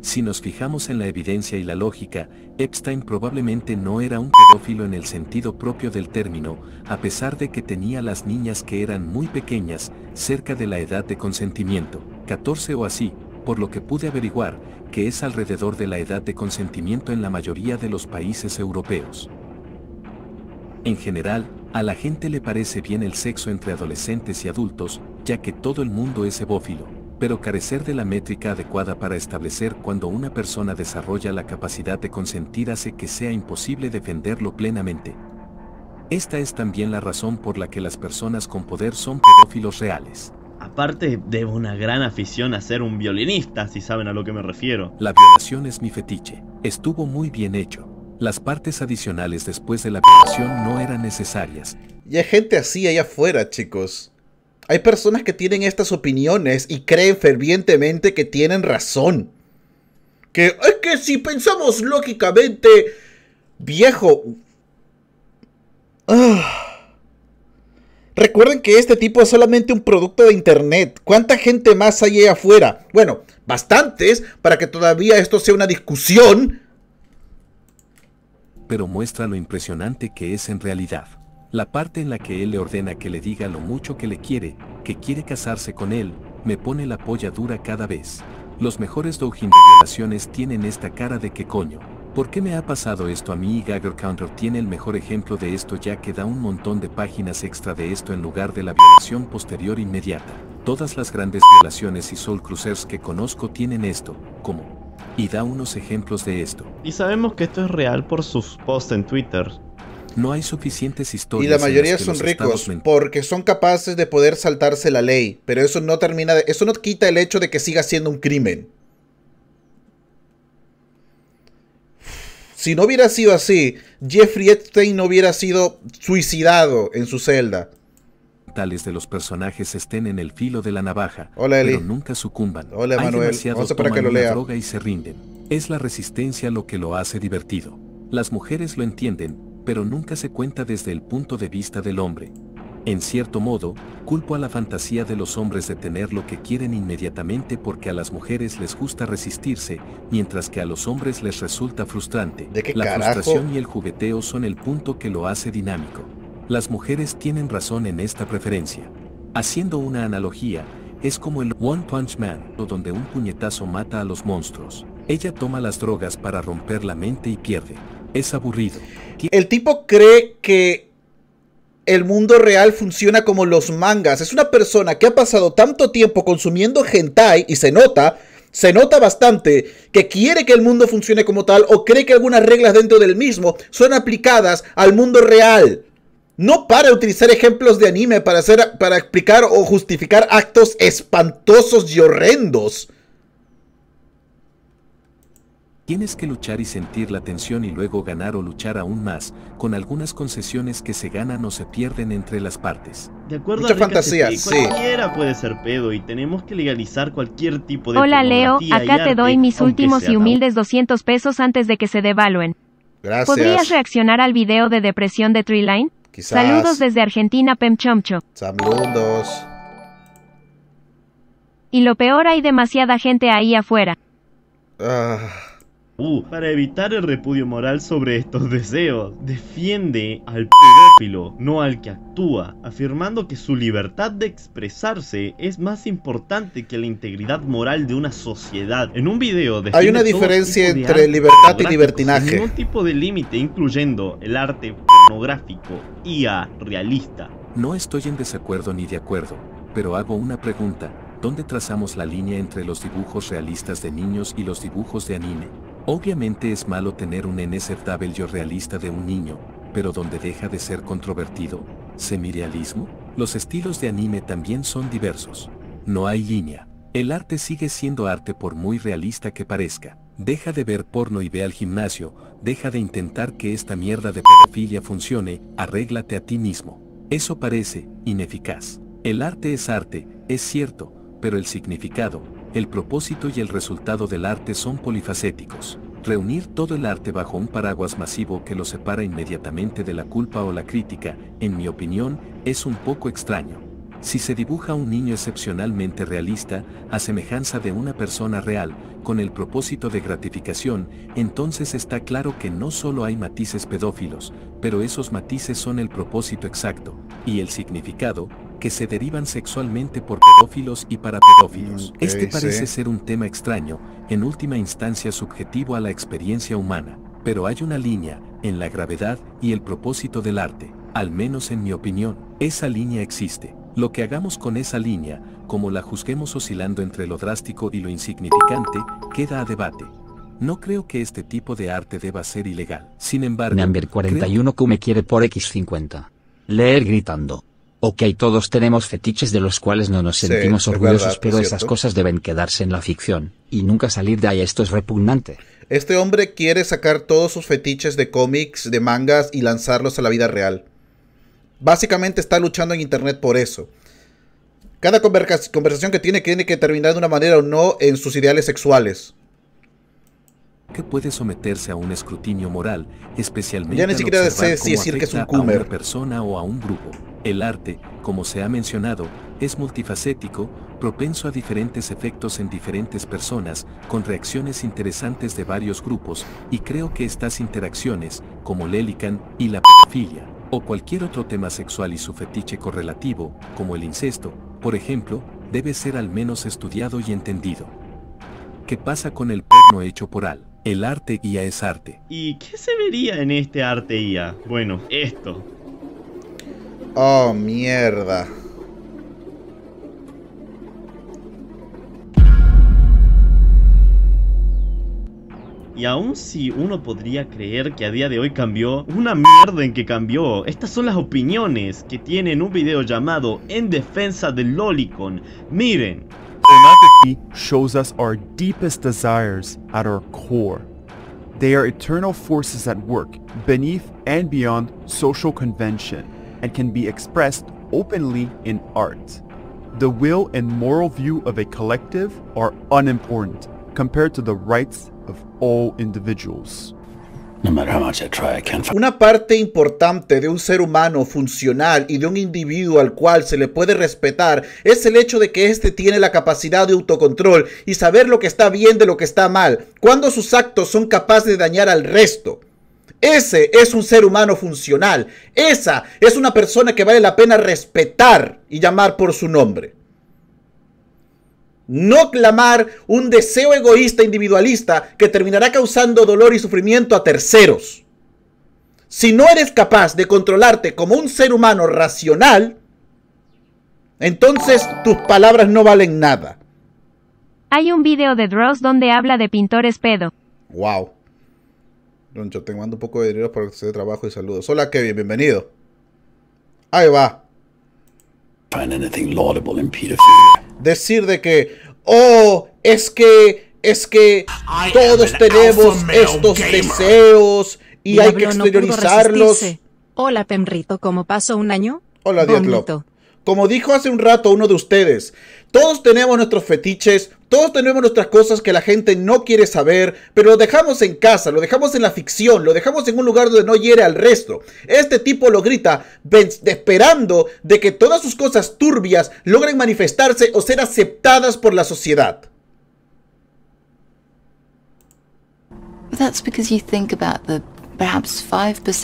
Si nos fijamos en la evidencia y la lógica, Epstein probablemente no era un pedófilo en el sentido propio del término, a pesar de que tenía las niñas que eran muy pequeñas, cerca de la edad de consentimiento, 14 o así, por lo que pude averiguar, que es alrededor de la edad de consentimiento en la mayoría de los países europeos. En general, a la gente le parece bien el sexo entre adolescentes y adultos, ya que todo el mundo es ebófilo, pero carecer de la métrica adecuada para establecer cuando una persona desarrolla la capacidad de consentir hace que sea imposible defenderlo plenamente. Esta es también la razón por la que las personas con poder son pedófilos reales. Aparte, debo una gran afición a ser un violinista, si saben a lo que me refiero. La violación es mi fetiche. Estuvo muy bien hecho. Las partes adicionales después de la violación no eran necesarias. Y hay gente así allá afuera, chicos. Hay personas que tienen estas opiniones y creen fervientemente que tienen razón. Que es que si pensamos lógicamente, viejo... ¡Uh! Recuerden que este tipo es solamente un producto de internet. ¿Cuánta gente más hay ahí afuera? Bueno, bastantes para que todavía esto sea una discusión. Pero muestra lo impresionante que es en realidad. La parte en la que él le ordena que le diga lo mucho que le quiere, que quiere casarse con él, me pone la polla dura cada vez. Los mejores doujin de relaciones tienen esta cara de que coño. ¿Por qué me ha pasado esto a mí? Y Gagger Counter tiene el mejor ejemplo de esto ya que da un montón de páginas extra de esto en lugar de la violación posterior inmediata. Todas las grandes violaciones y Soul Cruisers que conozco tienen esto, como... Y da unos ejemplos de esto. Y sabemos que esto es real por sus posts en Twitter. No hay suficientes historias. Y la mayoría son ricos porque son capaces de poder saltarse la ley, pero eso no termina de, eso no quita el hecho de que siga siendo un crimen. Si no hubiera sido así, Jeffrey Epstein no hubiera sido suicidado en su celda. Tales de los personajes estén en el filo de la navaja, pero nunca sucumban. Hola, Hay para que droga y se rinden. Es la resistencia lo que lo hace divertido. Las mujeres lo entienden, pero nunca se cuenta desde el punto de vista del hombre. En cierto modo, culpo a la fantasía de los hombres de tener lo que quieren inmediatamente porque a las mujeres les gusta resistirse, mientras que a los hombres les resulta frustrante. la frustración y el jugueteo son el punto que lo hace dinámico. Las mujeres tienen razón en esta preferencia. Haciendo una analogía, es como el One Punch Man, donde un puñetazo mata a los monstruos. Ella toma las drogas para romper la mente y pierde. Es aburrido. El tipo cree que el mundo real funciona como los mangas. Es una persona que ha pasado tanto tiempo consumiendo hentai y se nota, se nota bastante que quiere que el mundo funcione como tal o cree que algunas reglas dentro del mismo son aplicadas al mundo real. No para utilizar ejemplos de anime para, hacer, para explicar o justificar actos espantosos y horrendos. Tienes que luchar y sentir la tensión y luego ganar o luchar aún más, con algunas concesiones que se ganan o se pierden entre las partes. De acuerdo sí. Cualquiera puede ser pedo y tenemos que legalizar cualquier tipo de Hola Leo, acá te doy mis últimos y humildes 200 pesos antes de que se devalúen. Gracias. ¿Podrías reaccionar al video de depresión de Treeline? Quizás. Saludos desde Argentina, Pemchomcho. Saludos. Y lo peor, hay demasiada gente ahí afuera. Ah para evitar el repudio moral sobre estos deseos. Defiende al pedófilo, no al que actúa, afirmando que su libertad de expresarse es más importante que la integridad moral de una sociedad. En un video Hay una diferencia entre libertad y libertinaje. un tipo de límite incluyendo el arte pornográfico, a realista. No estoy en desacuerdo ni de acuerdo, pero hago una pregunta. ¿Dónde trazamos la línea entre los dibujos realistas de niños y los dibujos de anime? Obviamente es malo tener un yo realista de un niño, pero donde deja de ser controvertido, semirealismo, los estilos de anime también son diversos. No hay línea. El arte sigue siendo arte por muy realista que parezca. Deja de ver porno y ve al gimnasio, deja de intentar que esta mierda de pedofilia funcione, arréglate a ti mismo. Eso parece ineficaz. El arte es arte, es cierto, pero el significado, el propósito y el resultado del arte son polifacéticos. Reunir todo el arte bajo un paraguas masivo que lo separa inmediatamente de la culpa o la crítica, en mi opinión, es un poco extraño. Si se dibuja un niño excepcionalmente realista, a semejanza de una persona real, con el propósito de gratificación, entonces está claro que no solo hay matices pedófilos, pero esos matices son el propósito exacto, y el significado, que se derivan sexualmente por pedófilos y para pedófilos. Mm, este parece ser un tema extraño, en última instancia subjetivo a la experiencia humana, pero hay una línea, en la gravedad y el propósito del arte, al menos en mi opinión, esa línea existe. Lo que hagamos con esa línea, como la juzguemos oscilando entre lo drástico y lo insignificante, queda a debate. No creo que este tipo de arte deba ser ilegal. Sin embargo, Number 41 Q me quiere por X50. Leer gritando. Ok, todos tenemos fetiches de los cuales no nos sentimos orgullosos, pero esas cosas deben quedarse en la ficción y nunca salir de ahí. Esto es repugnante. Este hombre quiere sacar todos sus fetiches de cómics, de mangas y lanzarlos a la vida real. Básicamente está luchando en Internet por eso. Cada conversación que tiene tiene que terminar de una manera o no en sus ideales sexuales. ¿Qué puede someterse a un escrutinio moral, especialmente ya ni siquiera decir que es un persona o a un grupo. El arte, como se ha mencionado, es multifacético, propenso a diferentes efectos en diferentes personas, con reacciones interesantes de varios grupos, y creo que estas interacciones, como Lelican y la pedofilia, o cualquier otro tema sexual y su fetiche correlativo, como el incesto, por ejemplo, debe ser al menos estudiado y entendido. ¿Qué pasa con el perno hecho por Al? El arte guía es arte. ¿Y qué se vería en este arte guía? Bueno, esto. Oh, mierda. Y aún si uno podría creer que a día de hoy cambió, una mierda en que cambió. Estas son las opiniones que tienen un video llamado En defensa del Lolicon. Miren. shows us our deepest desires at our core. They are eternal forces at work, beneath and beyond social convention, and can be expressed openly in art. The will and moral view of a collective are unimportant compared to the rights of all individuals. Una parte importante de un ser humano funcional y de un individuo al cual se le puede respetar es el hecho de que éste tiene la capacidad de autocontrol y saber lo que está bien de lo que está mal, cuando sus actos son capaces de dañar al resto. Ese es un ser humano funcional, esa es una persona que vale la pena respetar y llamar por su nombre no clamar un deseo egoísta individualista que terminará causando dolor y sufrimiento a terceros. Si no eres capaz de controlarte como un ser humano racional, entonces tus palabras no valen nada. Hay un video de Dross donde habla de pintores pedo. Wow. Roncho, te mando un poco de dinero para que se trabajo y saludos. Hola Kevin, bienvenido. Ahí va. anything laudable in decir de que, oh, es que, es que todos tenemos estos deseos y hay que exteriorizarlos. Hola, Pemrito, ¿cómo pasó un año? Hola, Diablo. Como dijo hace un rato uno de ustedes, todos tenemos nuestros fetiches, todos tenemos nuestras cosas que la gente no quiere saber, pero lo dejamos en casa, lo dejamos en la ficción, lo dejamos en un lugar donde no hiere al resto. Este tipo lo grita esperando de que todas sus cosas turbias logren manifestarse o ser aceptadas por la sociedad.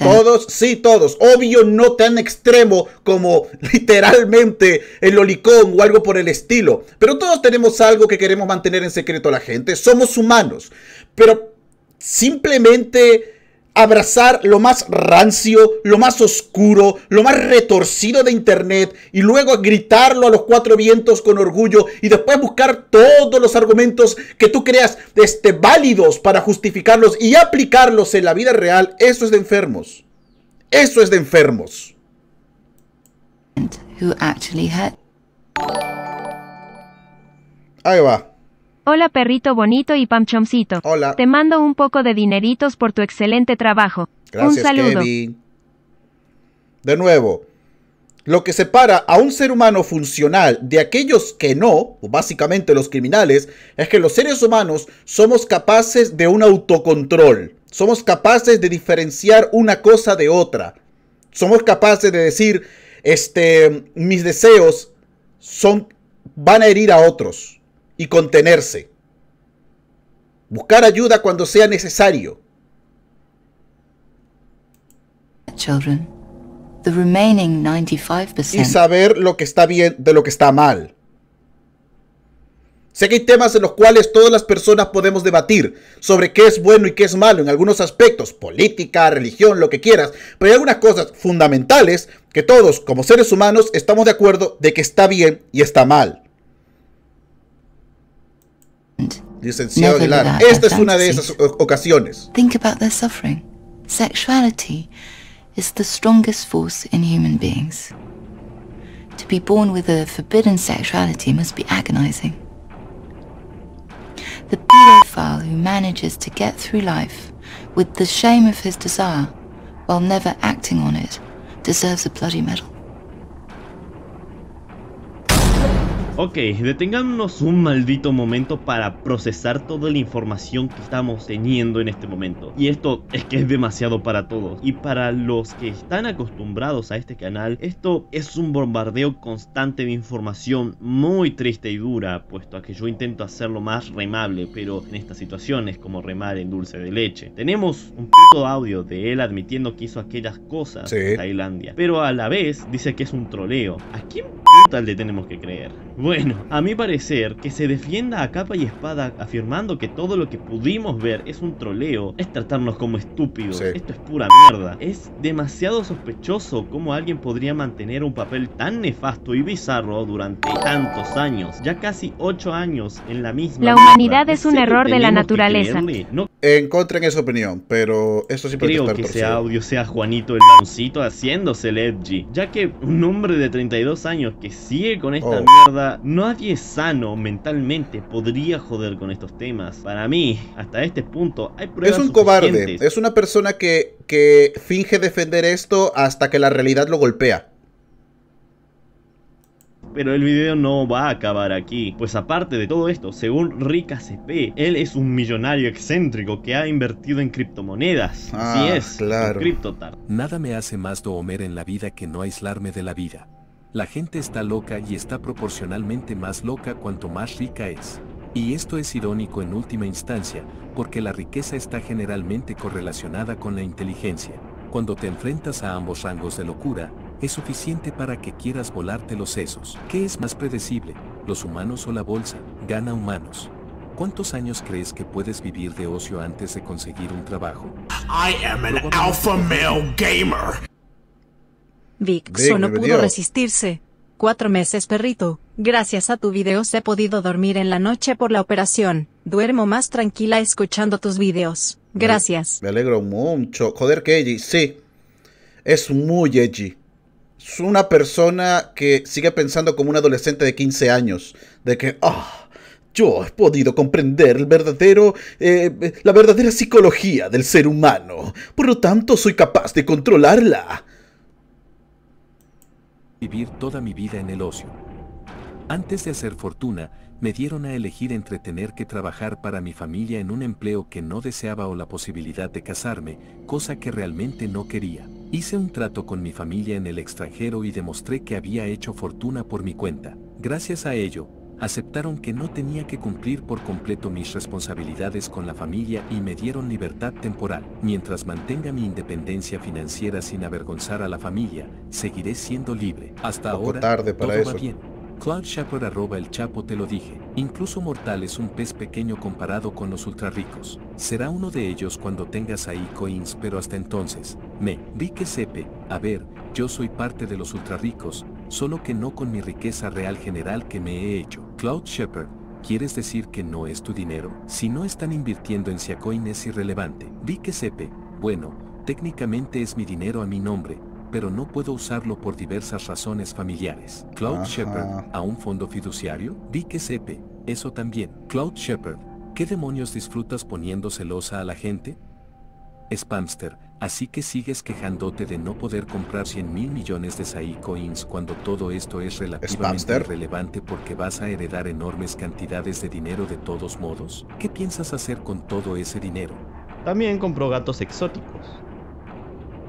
Todos, sí, todos. Obvio, no tan extremo como literalmente el olicón o algo por el estilo. Pero todos tenemos algo que queremos mantener en secreto a la gente. Somos humanos. Pero simplemente abrazar lo más rancio, lo más oscuro, lo más retorcido de Internet y luego gritarlo a los cuatro vientos con orgullo y después buscar todos los argumentos que tú creas este, válidos para justificarlos y aplicarlos en la vida real, eso es de enfermos. Eso es de enfermos. Ahí va. Hola perrito bonito y pamchomcito. Hola. Te mando un poco de dineritos por tu excelente trabajo. un saludo. De nuevo, lo que separa a un ser humano funcional de aquellos que no, básicamente los criminales, es que los seres humanos somos capaces de un autocontrol. Somos capaces de diferenciar una cosa de otra. Somos capaces de decir, este, mis deseos son, van a herir a otros y contenerse. Buscar ayuda cuando sea necesario. Y saber lo que está bien de lo que está mal. Sé que hay temas en los cuales todas las personas podemos debatir sobre qué es bueno y qué es malo en algunos aspectos, política, religión, lo que quieras, pero hay algunas cosas fundamentales que todos como seres humanos estamos de acuerdo de que está bien y está mal. Licenciado Aguilar, esta es una de esas ocasiones. Think about their suffering. Sexuality is the strongest force in human beings. To be born with a forbidden sexuality must be agonizing. The pedophile who manages to get through life with the shame of his desire while never acting on it deserves a bloody medal. Ok, detengámonos un maldito momento para procesar toda la información que estamos teniendo en este momento. Y esto es que es demasiado para todos. Y para los que están acostumbrados a este canal, esto es un bombardeo constante de información muy triste y dura, puesto a que yo intento hacerlo más remable, pero en estas situaciones como remar en dulce de leche. Tenemos un puto audio de él admitiendo que hizo aquellas cosas en Tailandia, pero a la vez dice que es un troleo. ¿A quién puta le tenemos que creer? Bueno, a mi parecer, que se defienda a capa y espada afirmando que todo lo que pudimos ver es un troleo, es tratarnos como estúpidos. Esto es pura mierda. Es demasiado sospechoso cómo alguien podría mantener un papel tan nefasto y bizarro durante tantos años. Ya casi 8 años en la misma. La humanidad es un error de la naturaleza. Encontren esa opinión, pero eso sí puede Creo que ese audio sea Juanito el Doncito haciéndose el edgy. Ya que un hombre de 32 años que sigue con esta oh. mierda nadie sano mentalmente podría joder con estos temas. Para mí, hasta este punto, hay pruebas. Es un cobarde, es una persona que, que finge defender esto hasta que la realidad lo golpea. Pero el video no va a acabar aquí, pues aparte de todo esto, según rica cp él es un millonario excéntrico que ha invertido en criptomonedas. Ah, Así es, claro. Nada me hace más doomer en la vida que no aislarme de la vida. La gente está loca y está proporcionalmente más loca cuanto más rica es. Y esto es irónico en última instancia, porque la riqueza está generalmente correlacionada con la inteligencia. Cuando te enfrentas a ambos rangos de locura, es suficiente para que quieras volarte los sesos. ¿Qué es más predecible, los humanos o la bolsa? Gana humanos. ¿Cuántos años crees que puedes vivir de ocio antes de conseguir un trabajo? I am an alpha male gamer. Vic, solo pudo resistirse. Cuatro meses perrito, gracias a tu se he podido dormir en la noche por la operación. Duermo más tranquila escuchando tus videos. Gracias. Me, alegro mucho. Joder que edgy. sí. Es muy edgy. Es una persona que sigue pensando como un adolescente de 15 años. De que, ah, yo he podido comprender el verdadero, eh, la verdadera psicología del ser humano. Por lo tanto, soy capaz de controlarla vivir toda mi vida en el ocio. Antes de hacer fortuna, me dieron a elegir entre tener que trabajar para mi familia en un empleo que no deseaba o la posibilidad de casarme, cosa que realmente no quería. Hice un trato con mi familia en el extranjero y demostré que había hecho fortuna por mi cuenta. Gracias a ello, aceptaron que no tenía que cumplir por completo mis responsabilidades con la familia y me dieron libertad temporal. Mientras mantenga mi independencia financiera sin avergonzar a la familia, seguiré siendo libre. Hasta ahora tarde todo va bien. Claude arroba el Chapo te lo dije. Incluso mortal es un pez pequeño comparado con los ultra Será uno de ellos cuando tengas ahí coins, pero hasta entonces, me di que sepe, a ver, yo soy parte de los ultra solo que no con mi riqueza real general que me he hecho. Cloud Shepard, ¿quieres decir que no es tu dinero? Si no están invirtiendo en Siacoin es irrelevante. Vi que sepe, bueno, técnicamente es mi dinero a mi nombre, pero no puedo usarlo por diversas razones familiares. Cloud Shepard, ¿a un fondo fiduciario? Vi que sepe, eso también. Cloud Shepard, ¿qué demonios disfrutas poniendo celosa a la gente? Spamster, así que sigues quejándote de no poder comprar 100 mil millones de SAI coins cuando todo esto es relativamente relevante porque vas a heredar enormes cantidades de dinero de todos modos. ¿Qué piensas hacer con todo ese dinero? También compró gatos exóticos.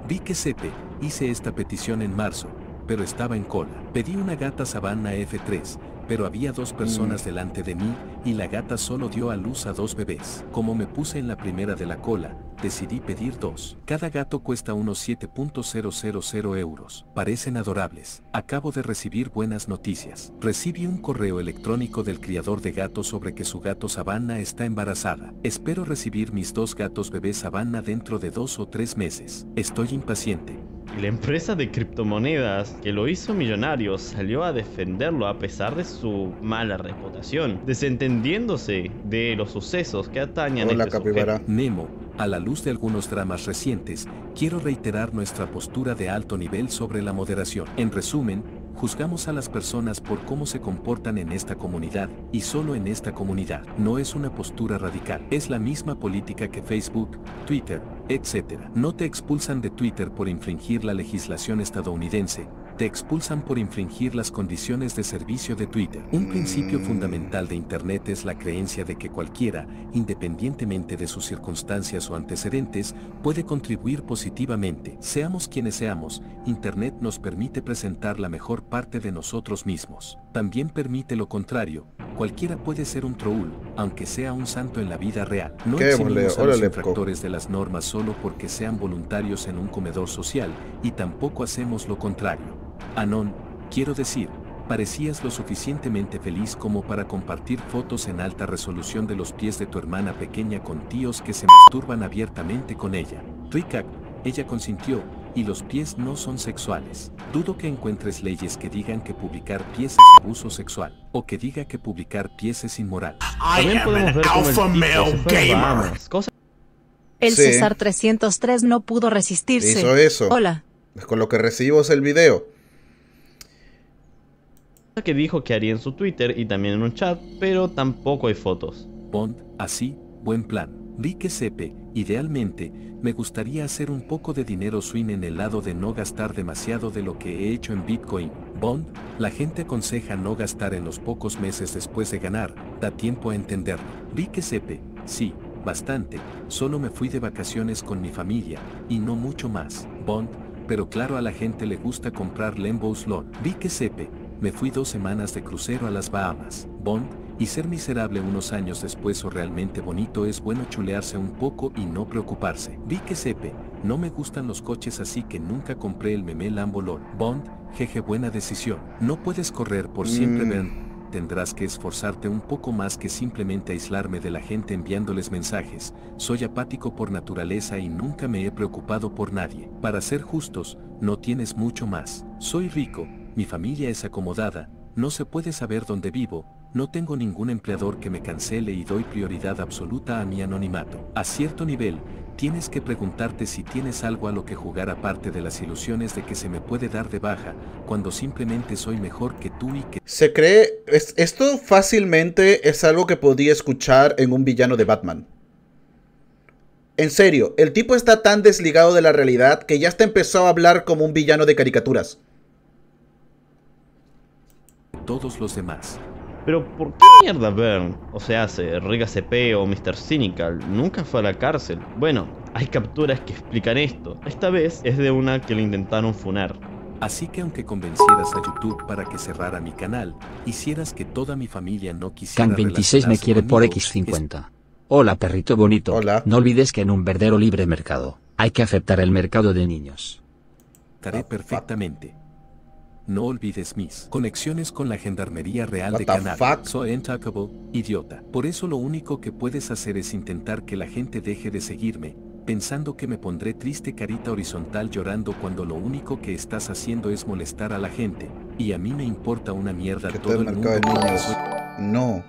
Vi que Sepe, hice esta petición en marzo, pero estaba en cola. Pedí una gata sabana F3, pero había dos personas delante de mí, y la gata solo dio a luz a dos bebés. Como me puse en la primera de la cola, decidí pedir dos. Cada gato cuesta unos 7.000 euros. Parecen adorables. Acabo de recibir buenas noticias. Recibí un correo electrónico del criador de gatos sobre que su gato sabana está embarazada. Espero recibir mis dos gatos bebés sabana dentro de dos o tres meses. Estoy impaciente la empresa de criptomonedas que lo hizo millonario salió a defenderlo a pesar de su mala reputación, desentendiéndose de los sucesos que atañan a este Nemo, a la luz de algunos dramas recientes, quiero reiterar nuestra postura de alto nivel sobre la moderación. En resumen, Juzgamos a las personas por cómo se comportan en esta comunidad, y solo en esta comunidad. No es una postura radical. Es la misma política que Facebook, Twitter, etc. No te expulsan de Twitter por infringir la legislación estadounidense, te expulsan por infringir las condiciones de servicio de Twitter. Un principio fundamental de Internet es la creencia de que cualquiera, independientemente de sus circunstancias o antecedentes, puede contribuir positivamente. Seamos quienes seamos, Internet nos permite presentar la mejor parte de nosotros mismos. También permite lo contrario, cualquiera puede ser un troll, aunque sea un santo en la vida real. No eximimos a los infractores de las normas solo porque sean voluntarios en un comedor social, y tampoco hacemos lo contrario. Anon, quiero decir, parecías lo suficientemente feliz como para compartir fotos en alta resolución de los pies de tu hermana pequeña con tíos que se masturban abiertamente con ella. Rica, ella consintió, y los pies no son sexuales. Dudo que encuentres leyes que digan que publicar pies es abuso sexual o que diga que publicar pies es inmoral. También podemos ver el El César 303 no pudo resistirse. Hola. Con lo que recibo el video que dijo que haría en su Twitter y también en un chat, pero tampoco hay fotos. Bond, así, buen plan. Vi que sepe, idealmente, me gustaría hacer un poco de dinero swing en el lado de no gastar demasiado de lo que he hecho en Bitcoin. Bond, la gente aconseja no gastar en los pocos meses después de ganar, da tiempo a entender. Vi que sepe, sí, bastante, solo me fui de vacaciones con mi familia, y no mucho más. Bond, pero claro a la gente le gusta comprar Lembo's slot. Vi que sepe, me fui dos semanas de crucero a las Bahamas, Bond, y ser miserable unos años después o realmente bonito es bueno chulearse un poco y no preocuparse. Vi que sepe, no me gustan los coches así que nunca compré el meme lamborghini Bond, jeje buena decisión. No puedes correr por siempre, Ben. Mm. Tendrás que esforzarte un poco más que simplemente aislarme de la gente enviándoles mensajes. Soy apático por naturaleza y nunca me he preocupado por nadie. Para ser justos, no tienes mucho más. Soy rico, mi familia es acomodada, no se puede saber dónde vivo, no tengo ningún empleador que me cancele y doy prioridad absoluta a mi anonimato. A cierto nivel, tienes que preguntarte si tienes algo a lo que jugar aparte de las ilusiones de que se me puede dar de baja, cuando simplemente soy mejor que tú y que... Se cree... esto fácilmente es algo que podía escuchar en un villano de Batman. En serio, el tipo está tan desligado de la realidad que ya está empezó a hablar como un villano de caricaturas todos los demás. Pero ¿por qué mierda Bern? O sea, se Riga CP o Mr. Cynical nunca fue a la cárcel. Bueno, hay capturas que explican esto. Esta vez es de una que le intentaron funar. Así que aunque convencieras a YouTube para que cerrara mi canal, hicieras que toda mi familia no quisiera... Can26 me quiere por X50. Hola perrito bonito. Hola. No olvides que en un verdadero libre mercado, hay que aceptar el mercado de niños. Estaré ah, perfectamente. No olvides mis conexiones con la Gendarmería Real de Canadá. Soy untouchable, idiota. Por eso lo único que puedes hacer es intentar que la gente deje de seguirme, pensando que me pondré triste carita horizontal llorando cuando lo único que estás haciendo es molestar a la gente. Y a mí me importa una mierda todo el mundo. No,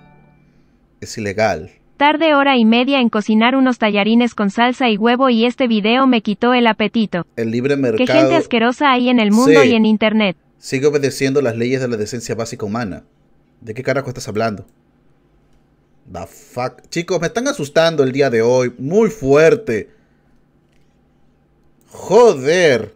es ilegal. Tarde hora y media en cocinar unos tallarines con salsa y huevo y este video me quitó el apetito. El libre mercado. Qué gente asquerosa hay en el mundo y en internet sigue obedeciendo las leyes de la decencia básica humana. ¿De qué carajo estás hablando? The fuck. Chicos, me están asustando el día de hoy. Muy fuerte. Joder.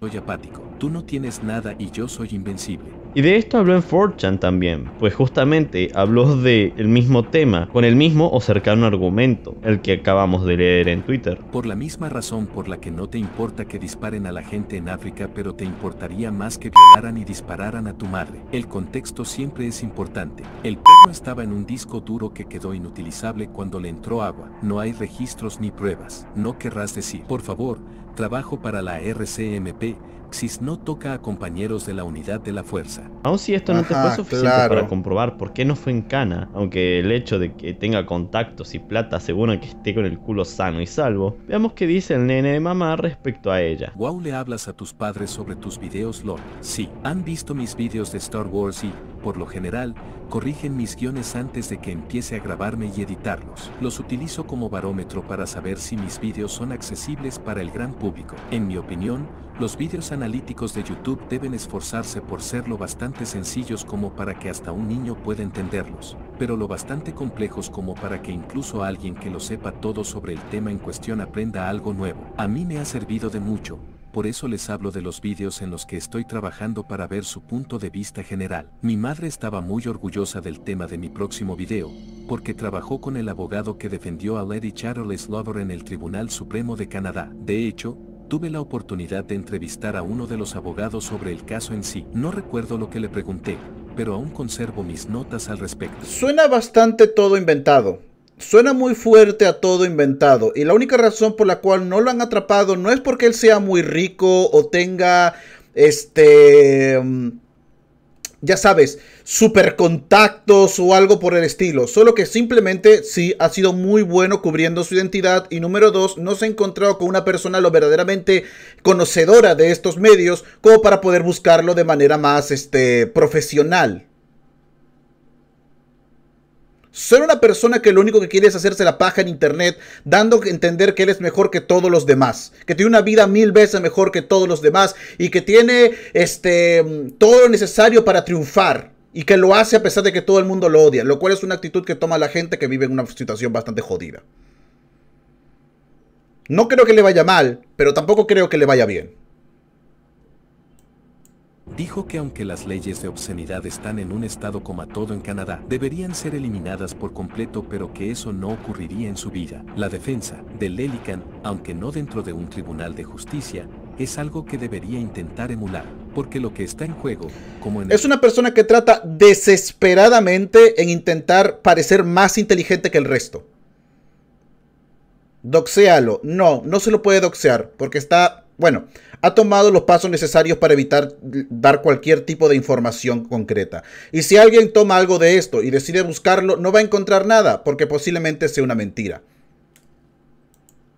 Soy apático. Tú no tienes nada y yo soy invencible. Y de esto habló en 4 también, pues justamente habló del mismo tema, con el mismo o cercano argumento, el que acabamos de leer en Twitter. Por la misma razón por la que no te importa que disparen a la gente en África, pero te importaría más que violaran y dispararan a tu madre. El contexto siempre es importante. El perro estaba en un disco duro que quedó inutilizable cuando le entró agua. No hay registros ni pruebas. No querrás decir, por favor, trabajo para la RCMP no toca a compañeros de la unidad de la fuerza. Aún si esto no te fue suficiente para comprobar por qué no fue en Cana, aunque el hecho de que tenga contactos y plata asegura que esté con el culo sano y salvo, veamos qué dice el nene de mamá respecto a ella. Wow, le hablas a tus padres sobre tus videos, LOL Sí, han visto mis videos de Star Wars y, por lo general, corrigen mis guiones antes de que empiece a grabarme y editarlos. Los utilizo como barómetro para saber si mis videos son accesibles para el gran público. En mi opinión, los vídeos analíticos de YouTube deben esforzarse por ser lo bastante sencillos como para que hasta un niño pueda entenderlos, pero lo bastante complejos como para que incluso alguien que lo sepa todo sobre el tema en cuestión aprenda algo nuevo. A mí me ha servido de mucho, por eso les hablo de los vídeos en los que estoy trabajando para ver su punto de vista general. Mi madre estaba muy orgullosa del tema de mi próximo video, porque trabajó con el abogado que defendió a Lady Charles Lover en el Tribunal Supremo de Canadá. De hecho, tuve la oportunidad de entrevistar a uno de los abogados sobre el caso en sí. No recuerdo lo que le pregunté, pero aún conservo mis notas al respecto. Suena bastante todo inventado. Suena muy fuerte a todo inventado y la única razón por la cual no lo han atrapado no es porque él sea muy rico o tenga este mm, ya sabes, super contactos o algo por el estilo. Solo que simplemente sí ha sido muy bueno cubriendo su identidad. Y número dos, no se ha encontrado con una persona lo verdaderamente conocedora de estos medios como para poder buscarlo de manera más este, profesional. Ser una persona que lo único que quiere es hacerse la paja en internet, dando a entender que él es mejor que todos los demás, que tiene una vida mil veces mejor que todos los demás y que tiene este, todo lo necesario para triunfar y que lo hace a pesar de que todo el mundo lo odia, lo cual es una actitud que toma la gente que vive en una situación bastante jodida. No creo que le vaya mal, pero tampoco creo que le vaya bien dijo que aunque las leyes de obscenidad están en un estado como a todo en Canadá, deberían ser eliminadas por completo pero que eso no ocurriría en su vida. La defensa de Lelican, aunque no dentro de un tribunal de justicia, es algo que debería intentar emular, porque lo que está en juego, como en... Es una persona que trata desesperadamente en intentar parecer más inteligente que el resto. Doxéalo. No, no se lo puede doxear, porque está... Bueno, ha tomado los pasos necesarios para evitar dar cualquier tipo de información concreta. Y si alguien toma algo de esto y decide buscarlo, no va a encontrar nada, porque posiblemente sea una mentira.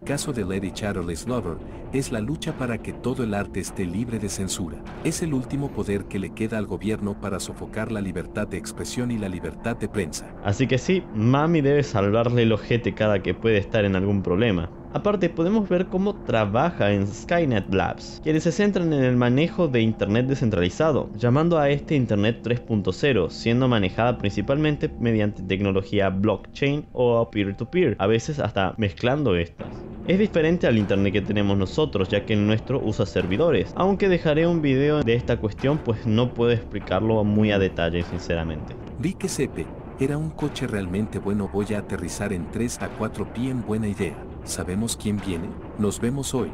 El caso de Lady Chatterley's Lover es la lucha para que todo el arte esté libre de censura. Es el último poder que le queda al gobierno para sofocar la libertad de expresión y la libertad de prensa. Así que sí, Mami debe salvarle el ojete cada que puede estar en algún problema. Aparte, podemos ver cómo trabaja en Skynet Labs, quienes se centran en el manejo de Internet descentralizado, llamando a este Internet 3.0, siendo manejada principalmente mediante tecnología blockchain o peer-to-peer, a veces hasta mezclando estas. Es diferente al internet que tenemos nosotros, ya que el nuestro usa servidores, aunque dejaré un video de esta cuestión pues no puedo explicarlo muy a detalle sinceramente. Era un coche realmente bueno. Voy a aterrizar en 3 a 4 pies. en buena idea. ¿Sabemos quién viene? Nos vemos hoy.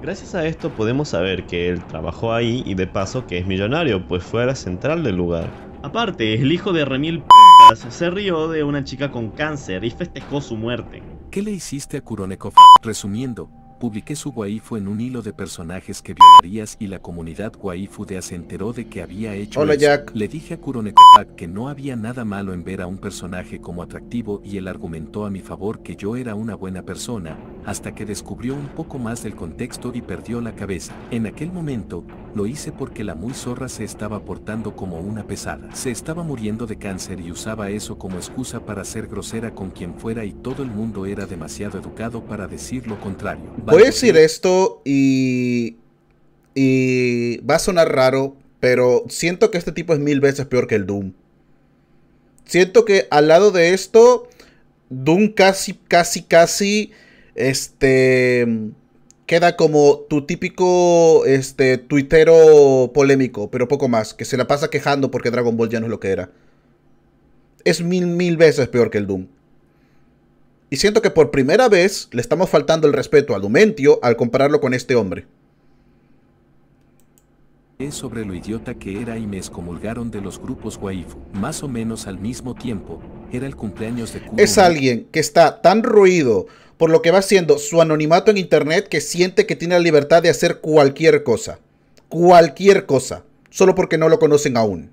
Gracias a esto podemos saber que él trabajó ahí y de paso que es millonario, pues fue a la central del lugar. Aparte, el hijo de Remil Pintas se rió de una chica con cáncer y festejó su muerte. ¿Qué le hiciste a Kuronekov? Resumiendo, publiqué su waifu en un hilo de personajes que violarías y la comunidad waifu de A de que había hecho Hola, Jack. Le dije a Kuronekopak que no había nada malo en ver a un personaje como atractivo y él argumentó a mi favor que yo era una buena persona, hasta que descubrió un poco más del contexto y perdió la cabeza. En aquel momento, lo hice porque la muy zorra se estaba portando como una pesada. Se estaba muriendo de cáncer y usaba eso como excusa para ser grosera con quien fuera y todo el mundo era demasiado educado para decir lo contrario. Voy a decir esto y... Y va a sonar raro, pero siento que este tipo es mil veces peor que el Doom. Siento que al lado de esto, Doom casi, casi, casi este queda como tu típico este tuitero polémico, pero poco más, que se la pasa quejando porque Dragon Ball ya no es lo que era. Es mil, mil veces peor que el Doom. Y siento que por primera vez le estamos faltando el respeto a Dumentio al compararlo con este hombre sobre lo idiota que era y me excomulgaron de los grupos waifu. Más o menos al mismo tiempo, era el cumpleaños de Es alguien que está tan ruido por lo que va haciendo su anonimato en internet que siente que tiene la libertad de hacer cualquier cosa. Cualquier cosa. Solo porque no lo conocen aún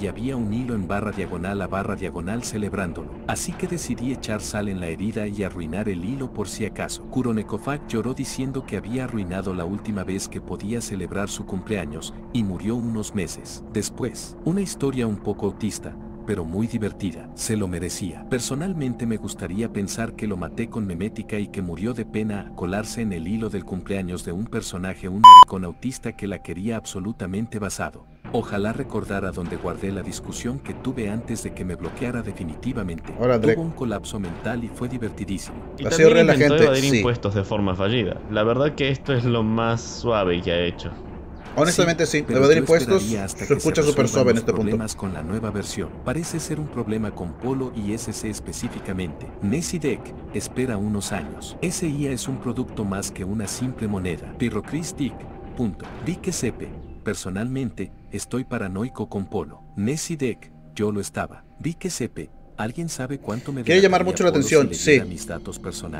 y había un hilo en barra diagonal a barra diagonal celebrándolo. Así que decidí echar sal en la herida y arruinar el hilo por si acaso. Kuronekofak lloró diciendo que había arruinado la última vez que podía celebrar su cumpleaños, y murió unos meses después. Una historia un poco autista, pero muy divertida. Se lo merecía. Personalmente me gustaría pensar que lo maté con memética y que murió de pena a colarse en el hilo del cumpleaños de un personaje un con autista que la quería absolutamente basado. Ojalá recordara donde guardé la discusión que tuve antes de que me bloqueara definitivamente. Ahora, Tuvo un colapso mental y fue divertidísimo. Y también la gente. evadir impuestos de forma fallida. La verdad que esto es lo más suave que ha hecho. Honestamente sí, evadir impuestos se escucha súper suave en este problemas punto. con la nueva versión. Parece ser un problema con Polo y SC específicamente. Nessie Deck espera unos años. SIA es un producto más que una simple moneda. Pirrocris punto. Dick sepe Personalmente, estoy paranoico con Polo. Nessie Deck, yo lo estaba. Vi que Sepe, ¿Alguien sabe cuánto me Quiere llamar mucho la atención, sí.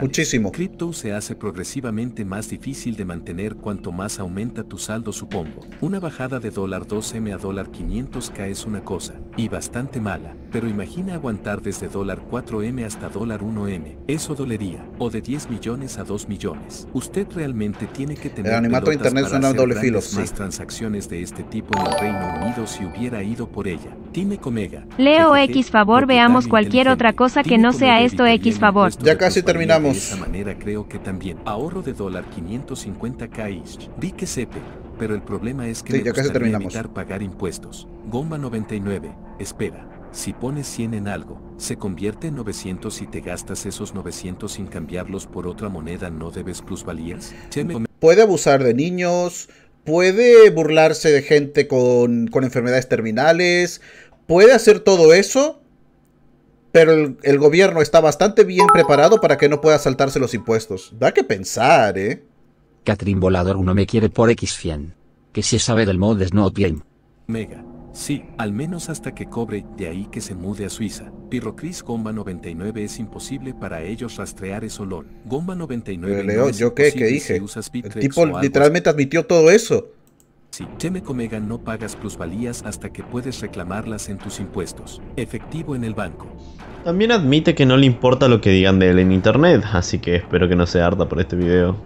Muchísimo. Crypto se hace progresivamente más difícil de mantener cuanto más aumenta tu saldo, supongo. Una bajada de dólar 2M a dólar 500K es una cosa, y bastante mala, pero imagina aguantar desde dólar 4M hasta dólar 1M. Eso dolería, o de 10 millones a 2 millones. Usted realmente tiene que tener... El animato internet más transacciones de este tipo en el Reino Unido si hubiera ido por ella. Dime Comega. Leo X favor veamos cualquier otra cosa que no sea esto X favor. Ya casi terminamos. De esa manera creo que también ahorro de dólar 550 kaish. Vi que sepe, pero el problema es que ya terminamos. evitar pagar impuestos. Goma 99, espera. Si pones 100 en algo, se convierte en 900 y te gastas esos 900 sin cambiarlos por otra moneda, ¿no debes plusvalías? Puede abusar de niños, puede burlarse de gente con, con enfermedades terminales, puede hacer todo eso pero el, gobierno está bastante bien preparado para que no pueda saltarse los impuestos. Da que pensar, ¿eh? Catherine Volador uno me quiere por X100. Que se sabe del mod Snow Mega. Sí, al menos hasta que cobre, de ahí que se mude a Suiza. Pirrocris Gomba 99 es imposible para ellos rastrear eso LOL. Gomba 99 Leo, yo qué, qué dije. el tipo literalmente admitió todo eso. Si me comegan no pagas plusvalías hasta que puedes reclamarlas en tus impuestos, efectivo en el banco. También admite que no le importa lo que digan de él en internet, así que espero que no se harta por este video.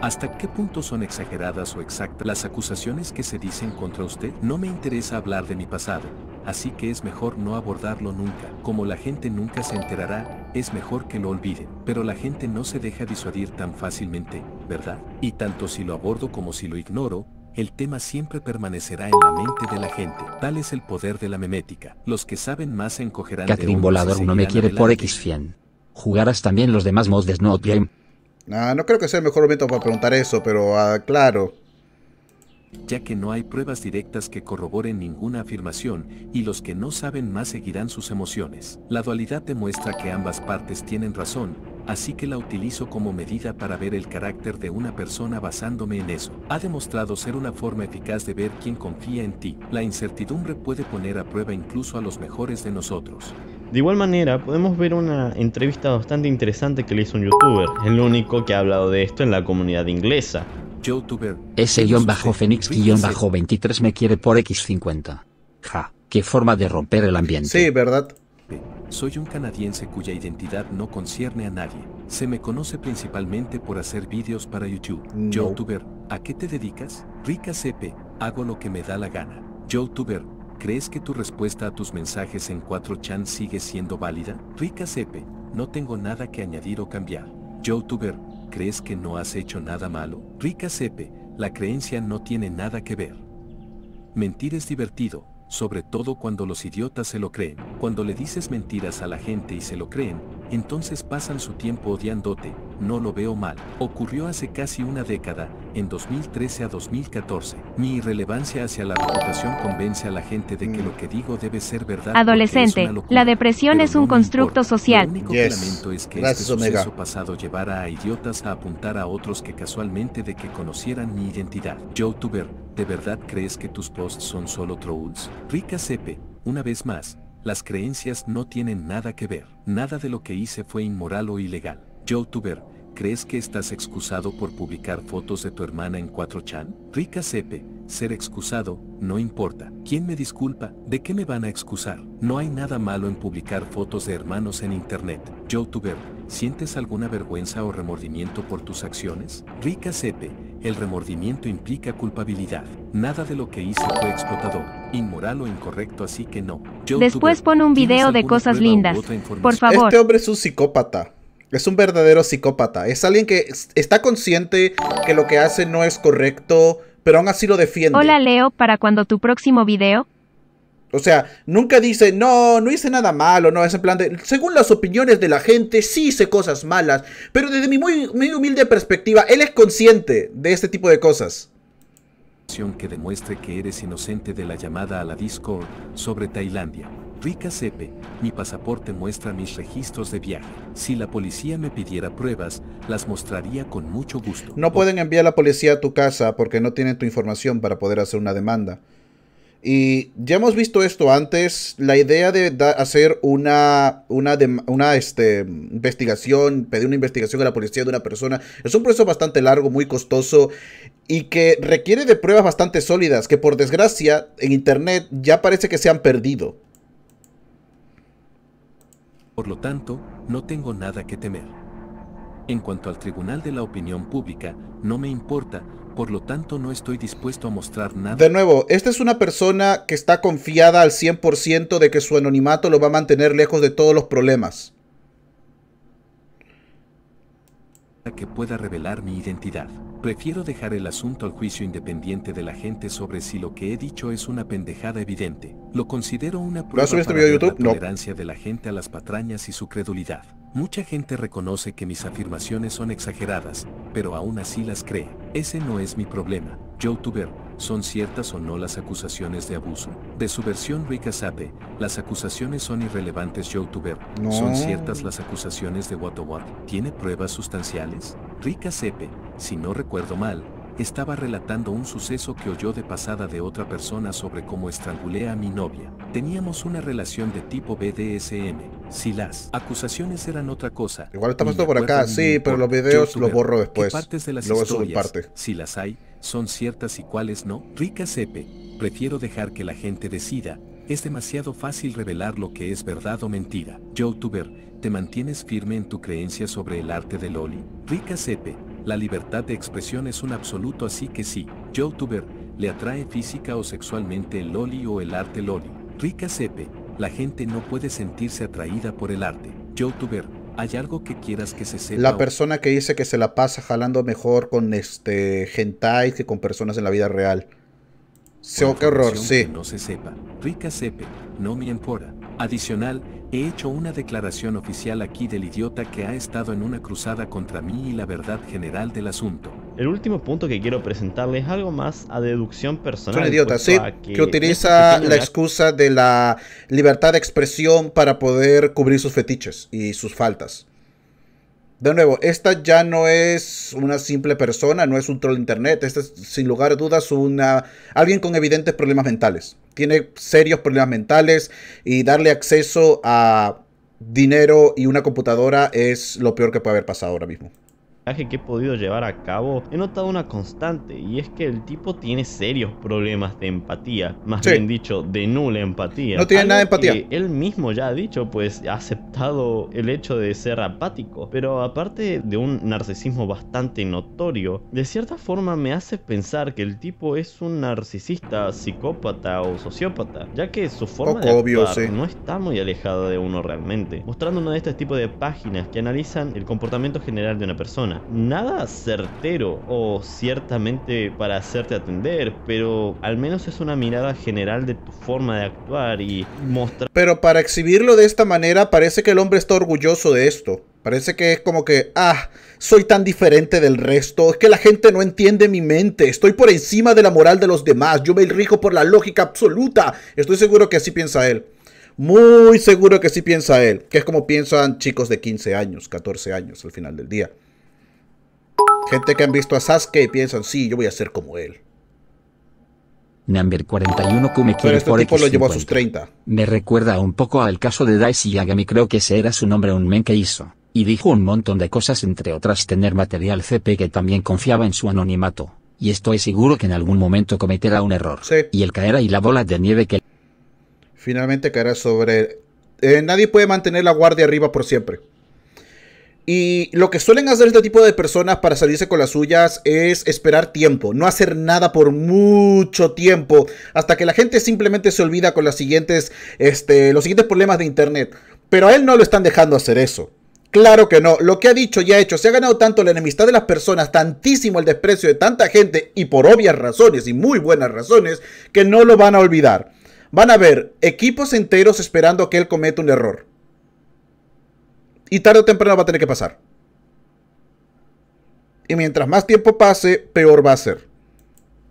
¿Hasta qué punto son exageradas o exactas las acusaciones que se dicen contra usted? No me interesa hablar de mi pasado, así que es mejor no abordarlo nunca. Como la gente nunca se enterará, es mejor que lo olviden. Pero la gente no se deja disuadir tan fácilmente, ¿verdad? Y tanto si lo abordo como si lo ignoro, el tema siempre permanecerá en la mente de la gente. Tal es el poder de la memética. Los que saben más se encogerán Catherine Volador no me quiere por X100. ¿Jugarás también los demás mods de Snowdream? Ah, no creo que sea el mejor momento para preguntar eso, pero ah, claro ya que no hay pruebas directas que corroboren ninguna afirmación y los que no saben más seguirán sus emociones. La dualidad demuestra que ambas partes tienen razón, así que la utilizo como medida para ver el carácter de una persona basándome en eso. Ha demostrado ser una forma eficaz de ver quién confía en ti. La incertidumbre puede poner a prueba incluso a los mejores de nosotros. De igual manera, podemos ver una entrevista bastante interesante que le hizo un youtuber, el único que ha hablado de esto en la comunidad inglesa, YouTuber. Ese guión bajo Fénix guión bajo 23 me quiere por X50. Ja, qué forma de romper el ambiente. Sí, ¿verdad? Soy un canadiense cuya identidad no concierne a nadie. Se me conoce principalmente por hacer vídeos para YouTube. YouTuber, ¿a qué te dedicas? Rica sepe, hago lo que me da la gana. YouTuber, ¿crees que tu respuesta a tus mensajes en 4chan sigue siendo válida? Rica sepe, no tengo nada que añadir o cambiar. YouTuber, crees que no has hecho nada malo, rica sepe, la creencia no tiene nada que ver. Mentir es divertido, sobre todo cuando los idiotas se lo creen. Cuando le dices mentiras a la gente y se lo creen, entonces pasan su tiempo odiándote, no lo veo mal. Ocurrió hace casi una década, en 2013 a 2014. Mi irrelevancia hacia la reputación convence a la gente de que mm. lo que digo debe ser verdad. Adolescente, la depresión es un constructo social. Lo único lamento es que este suceso pasado llevara a idiotas a apuntar a otros que casualmente de que conocieran mi identidad. Youtuber, ¿de verdad crees que tus posts son solo trolls? Rica Sepe, una vez más, las creencias no tienen nada que ver. Nada de lo que hice fue inmoral o ilegal. Youtuber, ¿crees que estás excusado por publicar fotos de tu hermana en 4chan? Rica Sepe, ser excusado, no importa. ¿Quién me disculpa? ¿De qué me van a excusar? No hay nada malo en publicar fotos de hermanos en internet. Youtuber, ¿sientes alguna vergüenza o remordimiento por tus acciones? Rica Sepe, el remordimiento implica culpabilidad. Nada de lo que hice fue explotador, inmoral o incorrecto, así que no. Después pone un video de cosas lindas. Por favor. Este hombre es un psicópata. Es un verdadero psicópata. Es alguien que está consciente que lo que hace no es correcto, pero aún así lo defiende. Hola Leo, para cuando tu próximo video. O sea, nunca dice, no, no hice nada malo, no, es en plan de, según las opiniones de la gente, sí hice cosas malas, pero desde mi muy, muy humilde perspectiva, él es consciente de este tipo de cosas que demuestre que eres inocente de la llamada a la Discord sobre Tailandia. Rica Sepe, mi pasaporte muestra mis registros de viaje. Si la policía me pidiera pruebas, las mostraría con mucho gusto. No pueden enviar a la policía a tu casa porque no tienen tu información para poder hacer una demanda. Y ya hemos visto esto antes, la idea de hacer una, una este, investigación, pedir una investigación a la policía de una persona, es un proceso bastante largo, muy costoso y que requiere de pruebas bastante sólidas, que por desgracia en Internet ya parece que se han perdido. Por lo tanto, no tengo nada que temer. En cuanto al Tribunal de la Opinión Pública, no me importa, por lo tanto no estoy dispuesto a mostrar nada. De nuevo, esta es una persona que está confiada al 100% de que su anonimato lo va a mantener lejos de todos los problemas. Que pueda revelar mi identidad. Prefiero dejar el asunto al juicio independiente de la gente sobre si lo que he dicho es una pendejada evidente. Lo considero una prueba este de la tolerancia de la gente a las patrañas y su credulidad. Mucha gente reconoce que mis afirmaciones son exageradas, pero aún así las cree. Ese no es mi problema. YouTuber, son ciertas o no las acusaciones de abuso. De su versión Rika las acusaciones son irrelevantes youtuber. ¿Son ciertas las acusaciones de What, ¿Tiene pruebas sustanciales? Rika Sape si no recuerdo mal, estaba relatando un suceso que oyó de pasada de otra persona sobre cómo estrangulé a mi novia. Teníamos una relación de tipo BDSM. Si las acusaciones eran otra cosa. Igual estamos por acá, sí, pero los videos los borro después. Partes de las Luego si las hay, son ciertas y cuáles no. Rica Sepe, prefiero dejar que la gente decida. Es demasiado fácil revelar lo que es verdad o mentira. Youtuber, ¿te mantienes firme en tu creencia sobre el arte del Loli Rica Sepe, la libertad de expresión es un absoluto así que si, youtuber, le atrae física o sexualmente el loli o el arte loli. Rica Sepe, la gente no puede sentirse atraída por el arte. Youtuber, ¿hay algo que quieras que se sepa? La persona que dice que se la pasa jalando mejor con este hentai que con personas en la vida real. qué horror, sí. no se sepa. Rica Sepe, no me empora. Adicional, He hecho una declaración oficial aquí del idiota que ha estado en una cruzada contra mí y la verdad general del asunto. El último punto que quiero presentarle es algo más a deducción personal. un idiota, que, utiliza este la excusa de la libertad de expresión para poder cubrir sus fetiches y sus faltas. De nuevo, esta ya no es una simple persona, no es un troll de internet, esta es sin lugar a dudas una alguien con evidentes problemas mentales. Tiene serios problemas mentales y darle acceso a dinero y una computadora es lo peor que puede haber pasado ahora mismo que he podido llevar a cabo, he notado una constante y es que el tipo tiene serios problemas de empatía, más bien dicho, de nula empatía. No tiene nada de empatía. Que él mismo ya ha dicho, pues ha aceptado el hecho de ser apático, pero aparte de un narcisismo bastante notorio, de cierta forma me hace pensar que el tipo es un narcisista, psicópata o sociópata, ya que su forma de actuar no está muy alejada de uno realmente, mostrando uno de este tipo de páginas que analizan el comportamiento general de una persona nada, certero o ciertamente para hacerte atender, pero al menos es una mirada general de tu forma de actuar y mostrar. Pero para exhibirlo de esta manera parece que el hombre está orgulloso de esto. Parece que es como que, ah, soy tan diferente del resto, es que la gente no entiende mi mente, estoy por encima de la moral de los demás, yo me rijo por la lógica absoluta. Estoy seguro que así piensa él. Muy seguro que así piensa él, que es como piensan chicos de 15 años, 14 años al final del día. Gente que han visto a Sasuke y piensan, sí, yo voy a ser como él. Number 41 Kume Pero este sus 30. Me recuerda un poco al caso de Daisy Yagami, creo que ese era su nombre un men que hizo, y dijo un montón de cosas entre otras tener material CP que también confiaba en su anonimato, y estoy seguro que en algún momento cometerá un error. Y el caerá y la bola de nieve que... Finalmente caerá sobre... Eh, nadie puede mantener la guardia arriba por siempre. Y lo que suelen hacer este tipo de personas para salirse con las suyas es esperar tiempo, no hacer nada por mucho tiempo, hasta que la gente simplemente se olvida con siguientes, este, los siguientes problemas de Internet. Pero a él no lo están dejando hacer eso. Claro que no, lo que ha dicho y ha hecho, se ha ganado tanto la enemistad de las personas, tantísimo el desprecio de tanta gente, y por obvias razones y muy buenas razones, que no lo van a olvidar. Van a ver equipos enteros esperando que él cometa un error y tarde o temprano va a tener que pasar. Y mientras más tiempo pase, peor va a ser.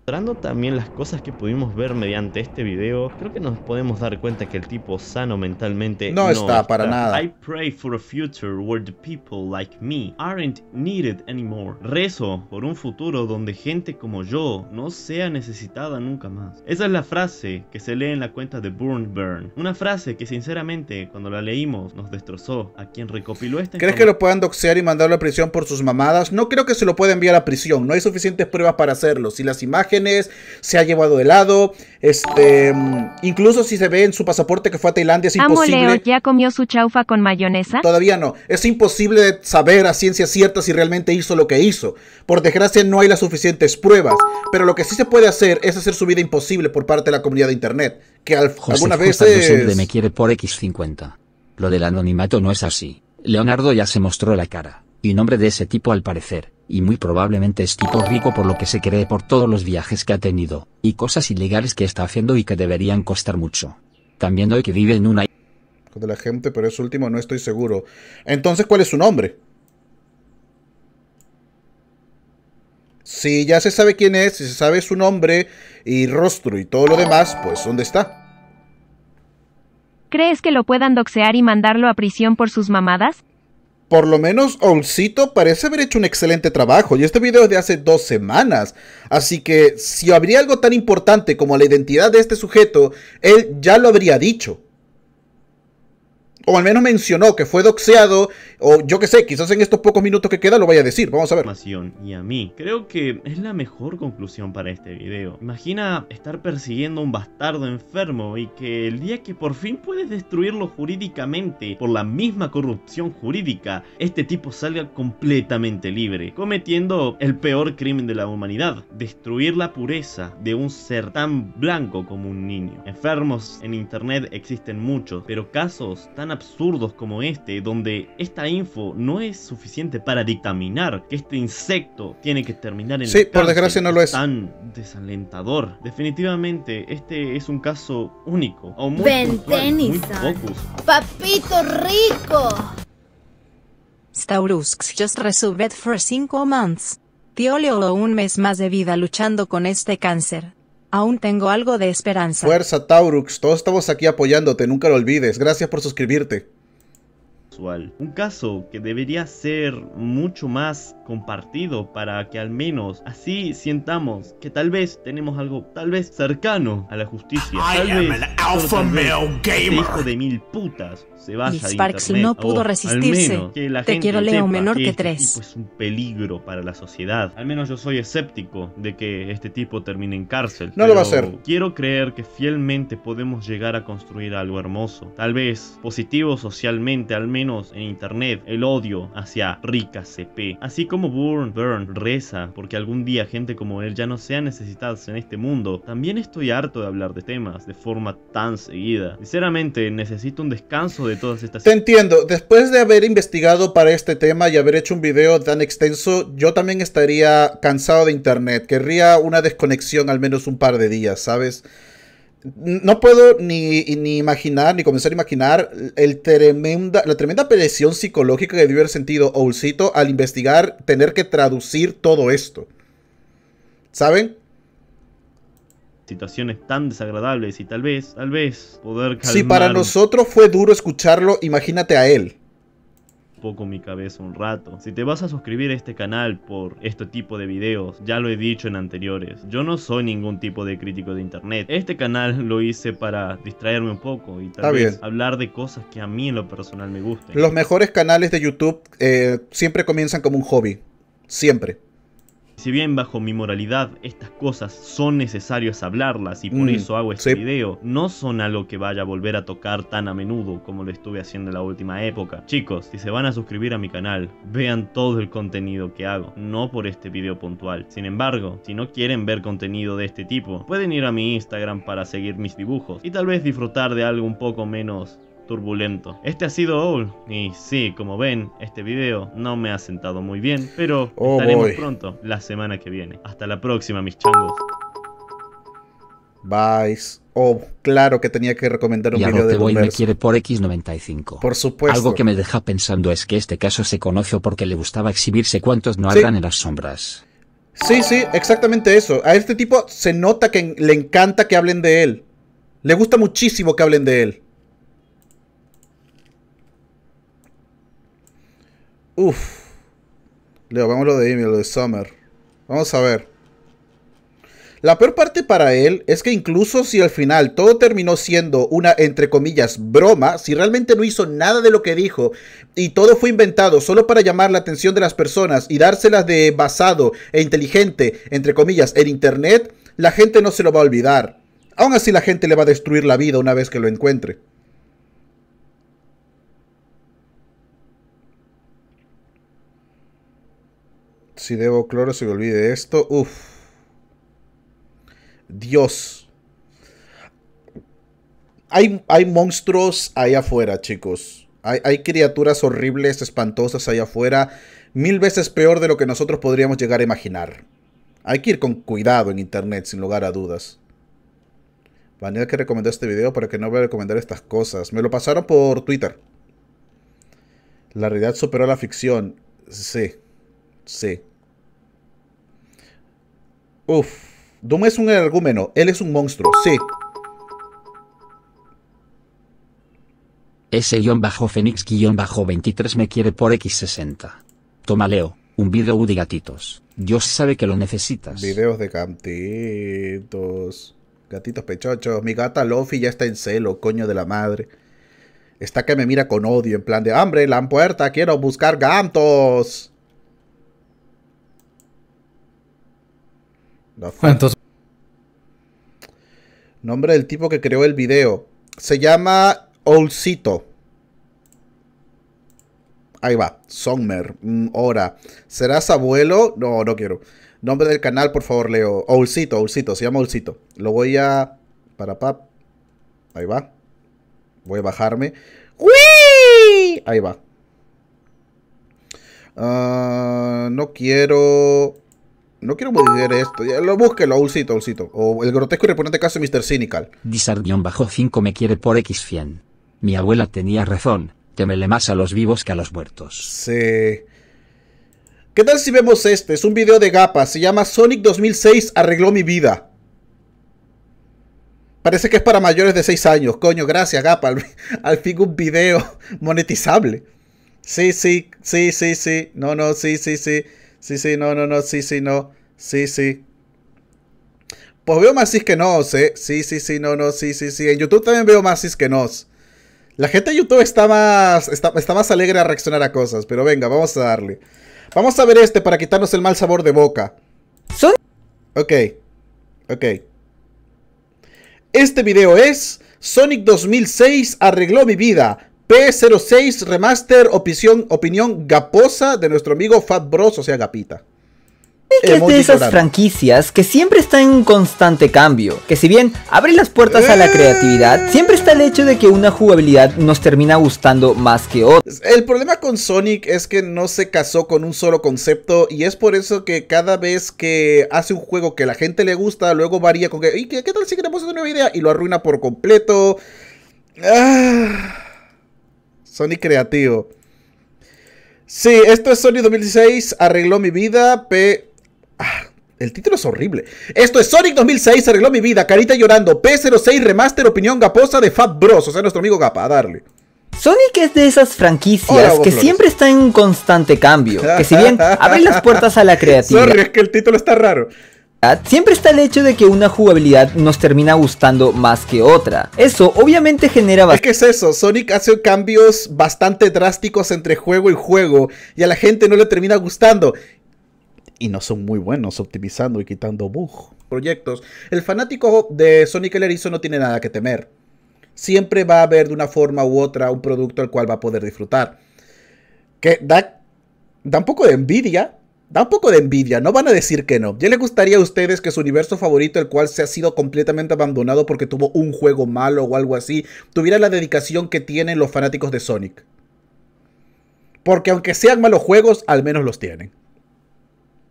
Mostrando también las cosas que pudimos ver mediante este video, creo que nos podemos dar cuenta que el tipo sano mentalmente no, está, para nada. I pray for a future where the people like me aren't needed anymore. Rezo por un futuro donde gente como yo no sea necesitada nunca más. Esa es la frase que se lee en la cuenta de Burn Burn. Una frase que sinceramente cuando la leímos nos destrozó a quien recopiló esta ¿Crees que lo puedan doxear y mandarlo a prisión por sus mamadas? No creo que se lo pueda enviar a prisión. No hay suficientes pruebas para hacerlo. Si las imágenes se ha llevado de lado, este, incluso si se ve en su pasaporte que fue a Tailandia, es imposible. ¿ya comió su chaufa con mayonesa? Todavía no, es imposible saber a ciencia cierta si realmente hizo lo que hizo. Por desgracia no hay las suficientes pruebas, pero lo que sí se puede hacer es hacer su vida imposible por parte de la comunidad de internet, que al, José, algunas me quiere por X50. Lo del anonimato no es así. Leonardo ya se mostró la cara, y nombre de ese tipo al parecer y muy probablemente es tipo rico por lo que se cree por todos los viajes que ha tenido, y cosas ilegales que está haciendo y que deberían costar mucho. También doy que vive en una... De la gente, pero es último, no estoy seguro. Entonces, ¿cuál es su nombre? Si ya se sabe quién es, si se sabe su nombre y rostro y todo lo demás, pues ¿dónde está? ¿Crees que lo puedan doxear y mandarlo a prisión por sus mamadas? Por lo menos Olcito parece haber hecho un excelente trabajo y este video es de hace dos semanas. Así que si habría algo tan importante como la identidad de este sujeto, él ya lo habría dicho o al menos mencionó que fue doxeado, o yo que sé, quizás en estos pocos minutos que queda lo vaya a decir, vamos a ver. Y a mí, creo que es la mejor conclusión para este video. Imagina estar persiguiendo a un bastardo enfermo y que el día que por fin puedes destruirlo jurídicamente por la misma corrupción jurídica, este tipo salga completamente libre, cometiendo el peor crimen de la humanidad, destruir la pureza de un ser tan blanco como un niño. Enfermos en internet existen muchos, pero casos tan absurdos como este, donde esta info no es suficiente para dictaminar que este insecto tiene que terminar en sí, por desgracia no lo es. Tan desalentador. Definitivamente, este es un caso único. O muy muy focus. Papito rico. Staurusx just for 5 months. un mes más de vida luchando con este cáncer. Aún tengo algo de esperanza. Fuerza, Taurux. Todos estamos aquí apoyándote, nunca lo olvides. Gracias por suscribirte. Un caso que debería ser mucho más compartido para que al menos así sientamos que tal vez tenemos algo tal vez cercano a la justicia. Tal vez, este hijo de mil putas se vaya a Sparks internet. no pudo resistirse. Que la Te gente quiero menor que, este tres. Tipo es un peligro para la sociedad. Al menos yo soy escéptico de que este tipo termine en cárcel. No lo va a hacer. Quiero creer que fielmente podemos llegar a construir algo hermoso. Tal vez positivo socialmente al menos en internet, el odio hacia Rica CP. Así como Burn Burn reza porque algún día gente como él ya no sea necesitada en este mundo, también estoy harto de hablar de temas de forma tan seguida. Sinceramente, necesito un descanso de todas estas... Te entiendo, después de haber investigado para este tema y haber hecho un video tan extenso, yo también estaría cansado de internet, querría una desconexión al menos un par de días, ¿sabes? no puedo ni, imaginar, ni comenzar a imaginar el tremenda, la tremenda presión psicológica que debió haber sentido Oulcito al investigar, tener que traducir todo esto. ¿Saben? Situaciones tan desagradables y tal vez, tal vez poder Si para nosotros fue duro escucharlo, imagínate a él poco mi cabeza un rato. Si te vas a suscribir a este canal por este tipo de videos, ya lo he dicho en anteriores, yo no soy ningún tipo de crítico de internet. Este canal lo hice para distraerme un poco y tal vez hablar de cosas que a mí en lo personal me gusten. Los mejores canales de YouTube eh, siempre comienzan como un hobby. Siempre. Si bien bajo mi moralidad estas cosas son necesarias hablarlas y por mm, eso hago este video, no son algo que vaya a volver a tocar tan a menudo como lo estuve haciendo en la última época. Chicos, si se van a suscribir a mi canal, vean todo el contenido que hago, no por este video puntual. Sin embargo, si no quieren ver contenido de este tipo, pueden ir a mi Instagram para seguir mis dibujos y tal vez disfrutar de algo un poco menos turbulento. Este ha sido Owl, y sí, como ven, este video no me ha sentado muy bien, pero oh, estaremos pronto la semana que viene. Hasta la próxima, mis changos. Bye. Oh, claro que tenía que recomendar un video de voy me quiere por X95. Por supuesto. Algo que me deja pensando es que este caso se conoció porque le gustaba exhibirse cuantos no hablan en las sombras. Sí, sí, exactamente eso. A este tipo se nota que le encanta que hablen de él. Le gusta muchísimo que hablen de él. Uf. Leo, vamos lo de de Summer. Vamos a ver. La peor parte para él es que incluso si al final todo terminó siendo una, entre comillas, broma, si realmente no hizo nada de lo que dijo y todo fue inventado solo para llamar la atención de las personas y dárselas de basado e inteligente, entre comillas, en Internet, la gente no se lo va a olvidar. Aún así la gente le va a destruir la vida una vez que lo encuentre. Si debo cloro, se me olvide esto. Uf. Dios. Hay, hay monstruos ahí afuera, chicos. Hay, criaturas horribles, espantosas allá afuera. Mil veces peor de lo que nosotros podríamos llegar a imaginar. Hay que ir con cuidado en internet, sin lugar a dudas. Vanilla que recomendó este video para que no voy a recomendar estas cosas. Me lo pasaron por Twitter. La realidad superó a la ficción. Sí. Sí. Uf. Doom es un argumento? Él es un monstruo. Sí. Ese s bajo 23 me quiere por X60. Toma Leo, un video de gatitos. Dios sabe que lo necesitas. Videos de gatitos. Gatitos pechochos. Mi gata Lofi ya está en celo, coño de la madre. Está que me mira con odio, en plan de hambre, la puerta, quiero buscar gantos. Nombre del tipo que creó el video. Se llama Olcito. Ahí va. Songmer. Mm, hora. ¿Serás abuelo? No, no quiero. Nombre del canal, por favor, Leo. Olcito, Olcito. Se llama Olcito. Lo voy a... Para pap. Ahí va. Voy a bajarme. ¡Uy! Ahí va. Ah, no quiero... No quiero modificar esto. Ya lo búsquelo, Ulcito, Ulcito. O el grotesco y reponente caso de Mr. Cynical. Disarmión bajo 5 me quiere por X100. Mi abuela tenía razón. Temele más a los vivos que a los muertos. Sí. ¿Qué tal si vemos este? Es un video de Gapa. Se llama Sonic 2006 arregló mi vida. Parece que es para mayores de 6 años. Coño, gracias, Gapa. al fin un video monetizable. Sí, sí, sí, sí, sí. No, no, sí, sí, sí. Sí, sí, no, no, no, sí, sí, no. Sí, sí. Pues veo más sí que no, ¿eh? Sí, sí, sí, no, no, sí, sí, sí. En YouTube también veo más sí que no. La gente de YouTube está más, está, más alegre a reaccionar a cosas, pero venga, vamos a darle. Vamos a ver este para quitarnos el mal sabor de boca. ¿Son? Ok, ok. Este video es Sonic 2006 arregló mi vida, P06 Remaster opinión, opinión gaposa de nuestro amigo Fat Bros, o sea, Gapita. es de esas franquicias que siempre está en constante cambio, que si bien abre las puertas a la eh. creatividad, siempre está el hecho de que una jugabilidad nos termina gustando más que otra. El problema con Sonic es que no se casó con un solo concepto y es por eso que cada vez que hace un juego que la gente le gusta, luego varía con que, ¿y qué, tal si queremos una nueva idea? Y lo arruina por completo. Ah... Sonic creativo. Sí, esto es Sonic 2006 arregló mi vida, P... Ah, el título es horrible. Esto es Sonic 2006, arregló mi vida, carita llorando, P06 remaster, opinión gaposa de Fab Bros, o sea, nuestro amigo Gapa, darle. Sonic es de esas franquicias que siempre está en constante cambio, que si bien abren las puertas a la creatividad... Sorry, es que el título está raro. Ah, siempre está el hecho de que una jugabilidad nos termina gustando más que otra. Eso obviamente genera bastante... Es es eso, Sonic hace cambios bastante drásticos entre juego y juego y a la gente no le termina gustando. Y no son muy buenos optimizando y quitando bug. Proyectos. El fanático de Sonic el Erizo no tiene nada que temer. Siempre va a haber de una forma u otra un producto al cual va a poder disfrutar. Que da, da un poco de envidia da un poco de envidia, no van a decir que no. ¿Ya les gustaría a ustedes que su universo favorito, el cual se ha sido completamente abandonado porque tuvo un juego malo o algo así, tuviera la dedicación que tienen los fanáticos de Sonic? Porque aunque sean malos juegos, al menos los tienen.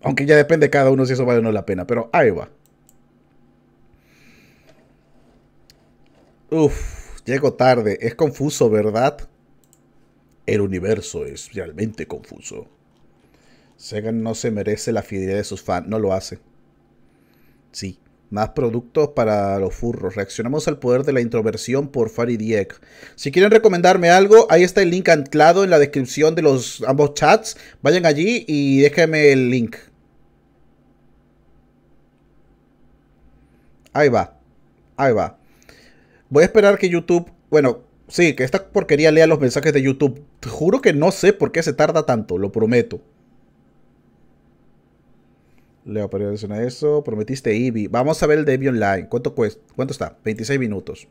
Aunque ya depende cada uno si eso vale o no la pena, pero ahí va. Uf, llego tarde, es confuso, ¿verdad? El universo es realmente confuso. Sega no se merece la fidelidad de sus fans, no lo hace. Sí, más productos para los furros. Reaccionamos al poder de la introversión por Faridiek Si quieren recomendarme algo, ahí está el link anclado en la descripción de los ambos chats. Vayan allí y déjenme el link. Ahí va. Ahí va. Voy a esperar que YouTube. Bueno, sí, que esta porquería lea los mensajes de YouTube. Juro que no sé por qué se tarda tanto, lo prometo. Leo Pereira a eso. Prometiste Eevee. Vamos a ver el de Eevee Online. ¿Cuánto, cuesta? ¿Cuánto está? 26 minutos.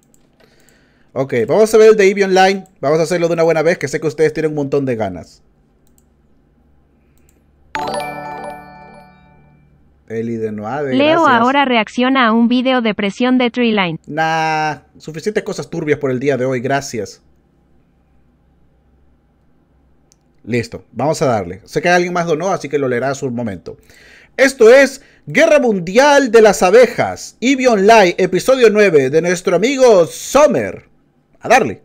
Ok, vamos a ver el de Eevee Online. Vamos a hacerlo de una buena vez, que sé que ustedes tienen un montón de ganas. Eli de Noade, Leo ahora reacciona a un video de presión de Treeline. Nah, suficientes cosas turbias por el día de hoy, gracias. Listo, vamos a darle. Sé que alguien más donó, así que lo leerá a su momento. Esto es Guerra Mundial de las Abejas, IBI Online, episodio 9 de nuestro amigo Sommer. A darle.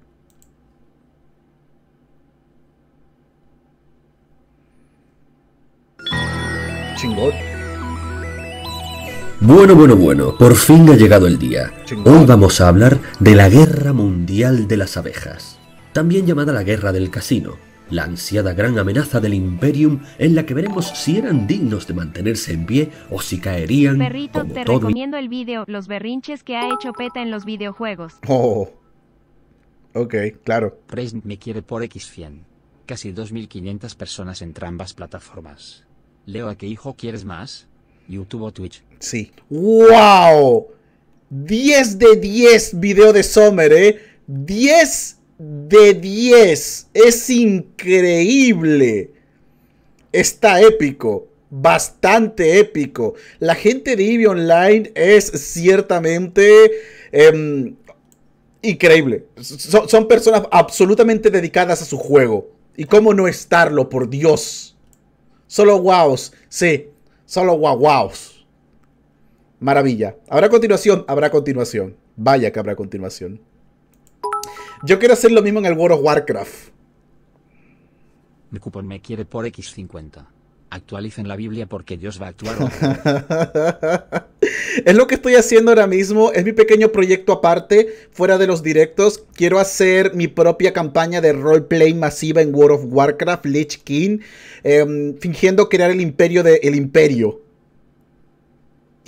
Bueno, bueno, bueno, por fin ha llegado el día. Hoy vamos a hablar de la Guerra Mundial de las Abejas, también llamada la Guerra del Casino la ansiada gran amenaza del Imperium en la que veremos si eran dignos de mantenerse en pie o si caerían Perrito, te todo recomiendo el vídeo Los berrinches que ha hecho PETA en los videojuegos. Oh. Ok, claro. Present me quiere por X100. Casi 2.500 personas en ambas plataformas. Leo a qué hijo quieres más? YouTube o Twitch. Sí. ¡Wow! 10 de 10 video de Summer, ¿eh? 10 de 10. Es increíble. Está épico. Bastante épico. La gente de Eevee Online es ciertamente em, increíble. Son, personas absolutamente dedicadas a su juego. ¿Y cómo no estarlo, por Dios? Solo guau, Sí, solo wow, wows. Maravilla. Habrá continuación, habrá continuación. Vaya que habrá continuación. Yo quiero hacer lo mismo en el World of Warcraft. Pues me quiere por X50. Actualicen la Biblia porque Dios va a actuar. es lo que estoy haciendo ahora mismo. Es mi pequeño proyecto aparte, fuera de los directos. Quiero hacer mi propia campaña de roleplay masiva en World of Warcraft, Lich King, em, fingiendo crear el imperio de el imperio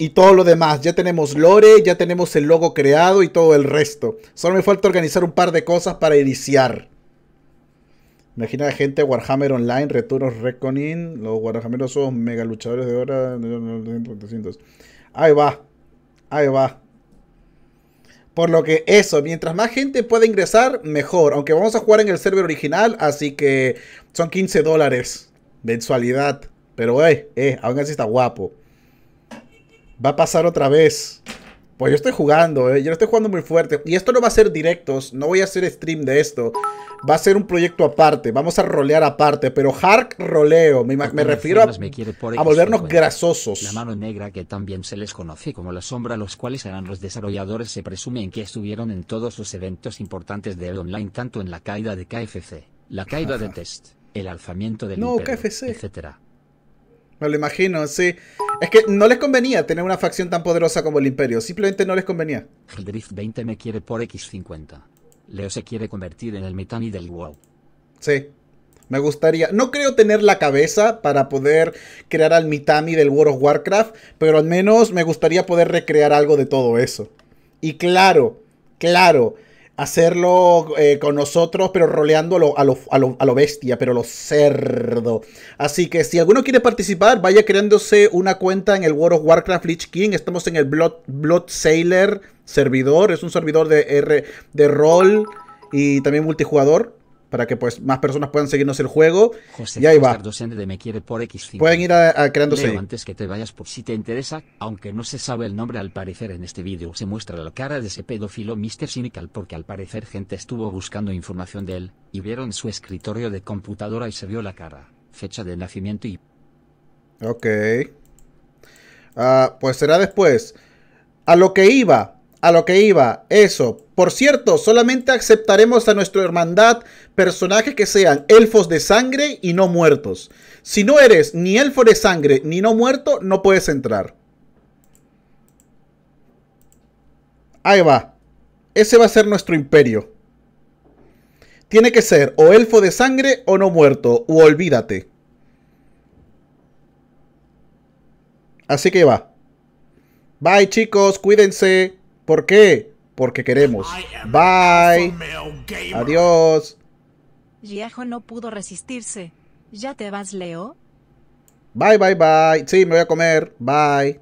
y todo lo demás. Ya tenemos lore, ya tenemos el logo creado y todo el resto. Solo me falta organizar un par de cosas para iniciar. Imagina la gente Warhammer Online, Returnos Reconin, los Warhammer son mega luchadores de hora. Ahí va, ahí va. Por lo que eso, mientras más gente pueda ingresar, mejor. Aunque vamos a jugar en el server original, así que son 15 dólares mensualidad. Pero, eh, eh, aún así está guapo va a pasar otra vez. Pues yo estoy jugando, ¿eh? yo estoy jugando muy fuerte. Y esto no va a ser directos, no voy a hacer stream de esto. Va a ser un proyecto aparte, vamos a rolear aparte, pero hard roleo, me, refiero a, a volvernos grasosos. La mano negra que también se les conoce como la sombra, los cuales eran los desarrolladores se presume en que estuvieron en todos los eventos importantes de el online, tanto en la caída de KFC, la caída de Test, el alzamiento del no, KFC. etcétera. Me lo imagino, sí. Es que no les convenía tener una facción tan poderosa como el Imperio. Simplemente no les convenía. Drift 20 me quiere por X50. Leo se quiere convertir en el Mitami del WoW. Sí. Me gustaría. No creo tener la cabeza para poder crear al Mitami del World of Warcraft, pero al menos me gustaría poder recrear algo de todo eso. Y claro, claro, hacerlo eh, con nosotros, pero roleando a lo, a, lo, a, lo, bestia, pero lo cerdo. Así que si alguno quiere participar, vaya creándose una cuenta en el World of Warcraft Lich King. Estamos en el Blood, Sailor servidor, es un servidor de, R, de rol y también multijugador para que pues más personas puedan seguirnos el juego. José y ahí va. Pueden ir a, a creándose. antes que te vayas por si te interesa, aunque no se sabe el nombre al parecer en este vídeo, se muestra la cara de ese pedófilo Mr. Cynical porque al parecer gente estuvo buscando información de él, y vieron su escritorio de computadora y se vio la cara, fecha de nacimiento y... Ok. Ah, pues será después. A lo que iba, a lo que iba, eso. Por cierto, solamente aceptaremos a nuestra hermandad personajes que sean elfos de sangre y no muertos. Si no eres ni elfo de sangre ni no muerto, no puedes entrar. Ahí va. Ese va a ser nuestro imperio. Tiene que ser o elfo de sangre o no muerto, o olvídate. Así que va. Bye chicos, cuídense. ¿Por qué? Porque queremos. Bye. Adiós. viejo no pudo resistirse. ¿Ya te vas, Leo? Bye, bye, bye. Sí, me voy a comer. Bye.